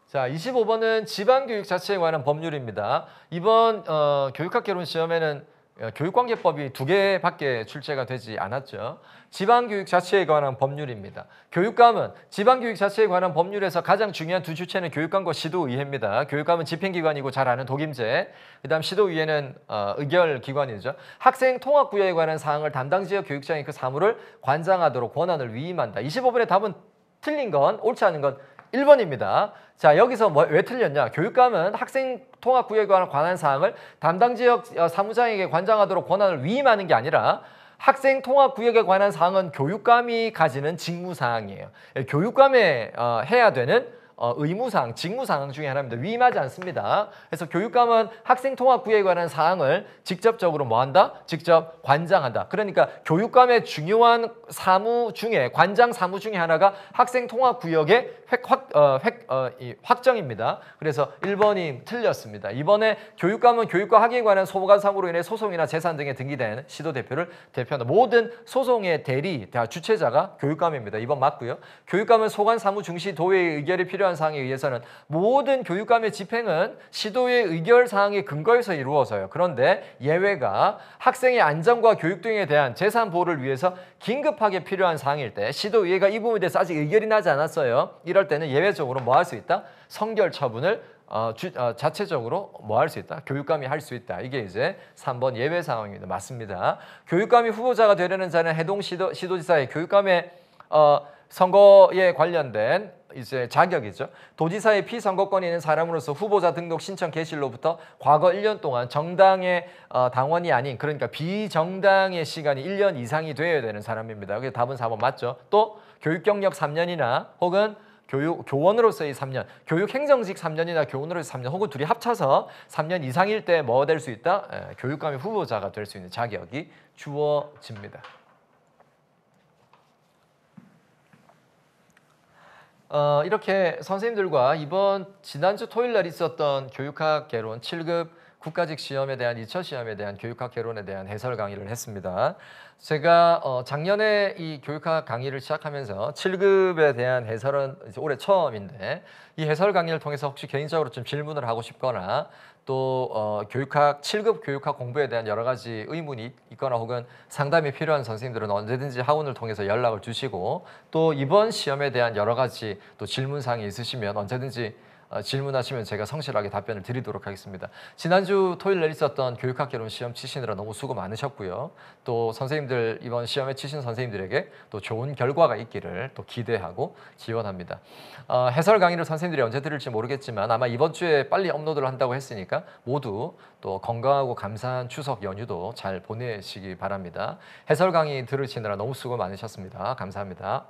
A: 자, 25번은 지방교육 자체에 관한 법률입니다. 이번 어, 교육학 개론 시험에는 어, 교육관계법이 두 개밖에 출제가 되지 않았죠. 지방교육 자체에 관한 법률입니다. 교육감은 지방교육 자체에 관한 법률에서 가장 중요한 두 주체는 교육감과 시도의회입니다. 교육감은 집행기관이고 잘 아는 독임제, 그 다음 시도의회는 어, 의결기관이죠. 학생 통합구역에 관한 사항을 담당지역 교육장이 그 사무를 관장하도록 권한을 위임한다. 25번의 답은 틀린 건, 옳지 않은 건 1번입니다. 자 여기서 뭐, 왜 틀렸냐 교육감은 학생 통합구역에 관한 사항을 담당 지역 어, 사무장에게 관장하도록 권한을 위임하는 게 아니라 학생 통합 구역에 관한 사항은 교육감이 가지는 직무 사항이에요. 예, 교육감에 어, 해야 되는 어, 의무상 직무사항 중에 하나입니다. 위임하지 않습니다. 그래서 교육감은 학생통합구에 관한 사항을 직접적으로 뭐한다? 직접 관장한다. 그러니까 교육감의 중요한 사무 중에 관장 사무 중에 하나가 학생통합구역의 획, 확, 어, 획, 어, 이, 확정입니다. 그래서 1번이 틀렸습니다. 이번에 교육감은 교육과 학위에 관한 소관 사무로 인해 소송이나 재산 등에 등기된 시도 대표를 대표한다. 모든 소송의 대리, 주체자가 교육감입니다. 이번 맞고요. 교육감은 소관 사무 중시 도의 의결이 필요한 고려한 사항에 의해서는 모든 교육감의 집행은 시도의 의결 사항의 근거해서 이루어져요. 그런데 예외가 학생의 안전과 교육 등에 대한 재산 보호를 위해서 긴급하게 필요한 사항일 때 시도의회가 이 부분에 대해서 아직 의결이 나지 않았어요. 이럴 때는 예외적으로 뭐 할 수 있다? 성결 처분을 어, 주, 어, 자체적으로 뭐 할 수 있다? 교육감이 할 수 있다. 이게 이제 3번 예외 상황입니다. 맞습니다. 교육감이 후보자가 되려는 자는 해동 시도, 시도지사의 교육감의 어, 선거에 관련된 이제 자격이죠. 도지사의 피선거권이 있는 사람으로서 후보자 등록 신청 개시로부터 과거 1년 동안 정당의 어, 당원이 아닌 그러니까 비정당의 시간이 1년 이상이 되어야 되는 사람입니다. 그래서 답은 4번 맞죠. 또 교육 경력 3년이나 혹은 교육 교원으로서의 3년, 교육 행정직 3년이나 교원으로서의 3년 혹은 둘이 합쳐서 3년 이상일 때뭐될 수 있다? 에, 예, 교육감의 후보자가 될 수 있는 자격이 주어집니다. 어, 이렇게 선생님들과 이번 지난주 토요일 날 있었던 교육학 개론 7급 국가직 시험에 대한 2차 시험에 대한 교육학 개론에 대한 해설 강의를 했습니다. 제가 어, 작년에 이 교육학 강의를 시작하면서 7급에 대한 해설은 올해 처음인데 이 해설 강의를 통해서 혹시 개인적으로 좀 질문을 하고 싶거나 또 어, 교육학 7급 교육학 공부에 대한 여러 가지 의문이 있거나 혹은 상담이 필요한 선생님들은 언제든지 학원을 통해서 연락을 주시고 또 이번 시험에 대한 여러 가지 또 질문사항이 있으시면 언제든지 어, 질문하시면 제가 성실하게 답변을 드리도록 하겠습니다. 지난주 토요일 날 있었던 교육학 개론 시험 치시느라 너무 수고 많으셨고요. 또 선생님들 이번 시험에 치신 선생님들에게 또 좋은 결과가 있기를 또 기대하고 기원합니다. 어, 해설 강의를 선생님들이 언제 들을지 모르겠지만 아마 이번 주에 빨리 업로드를 한다고 했으니까 모두 또 건강하고 감사한 추석 연휴도 잘 보내시기 바랍니다. 해설 강의 들으시느라 너무 수고 많으셨습니다. 감사합니다.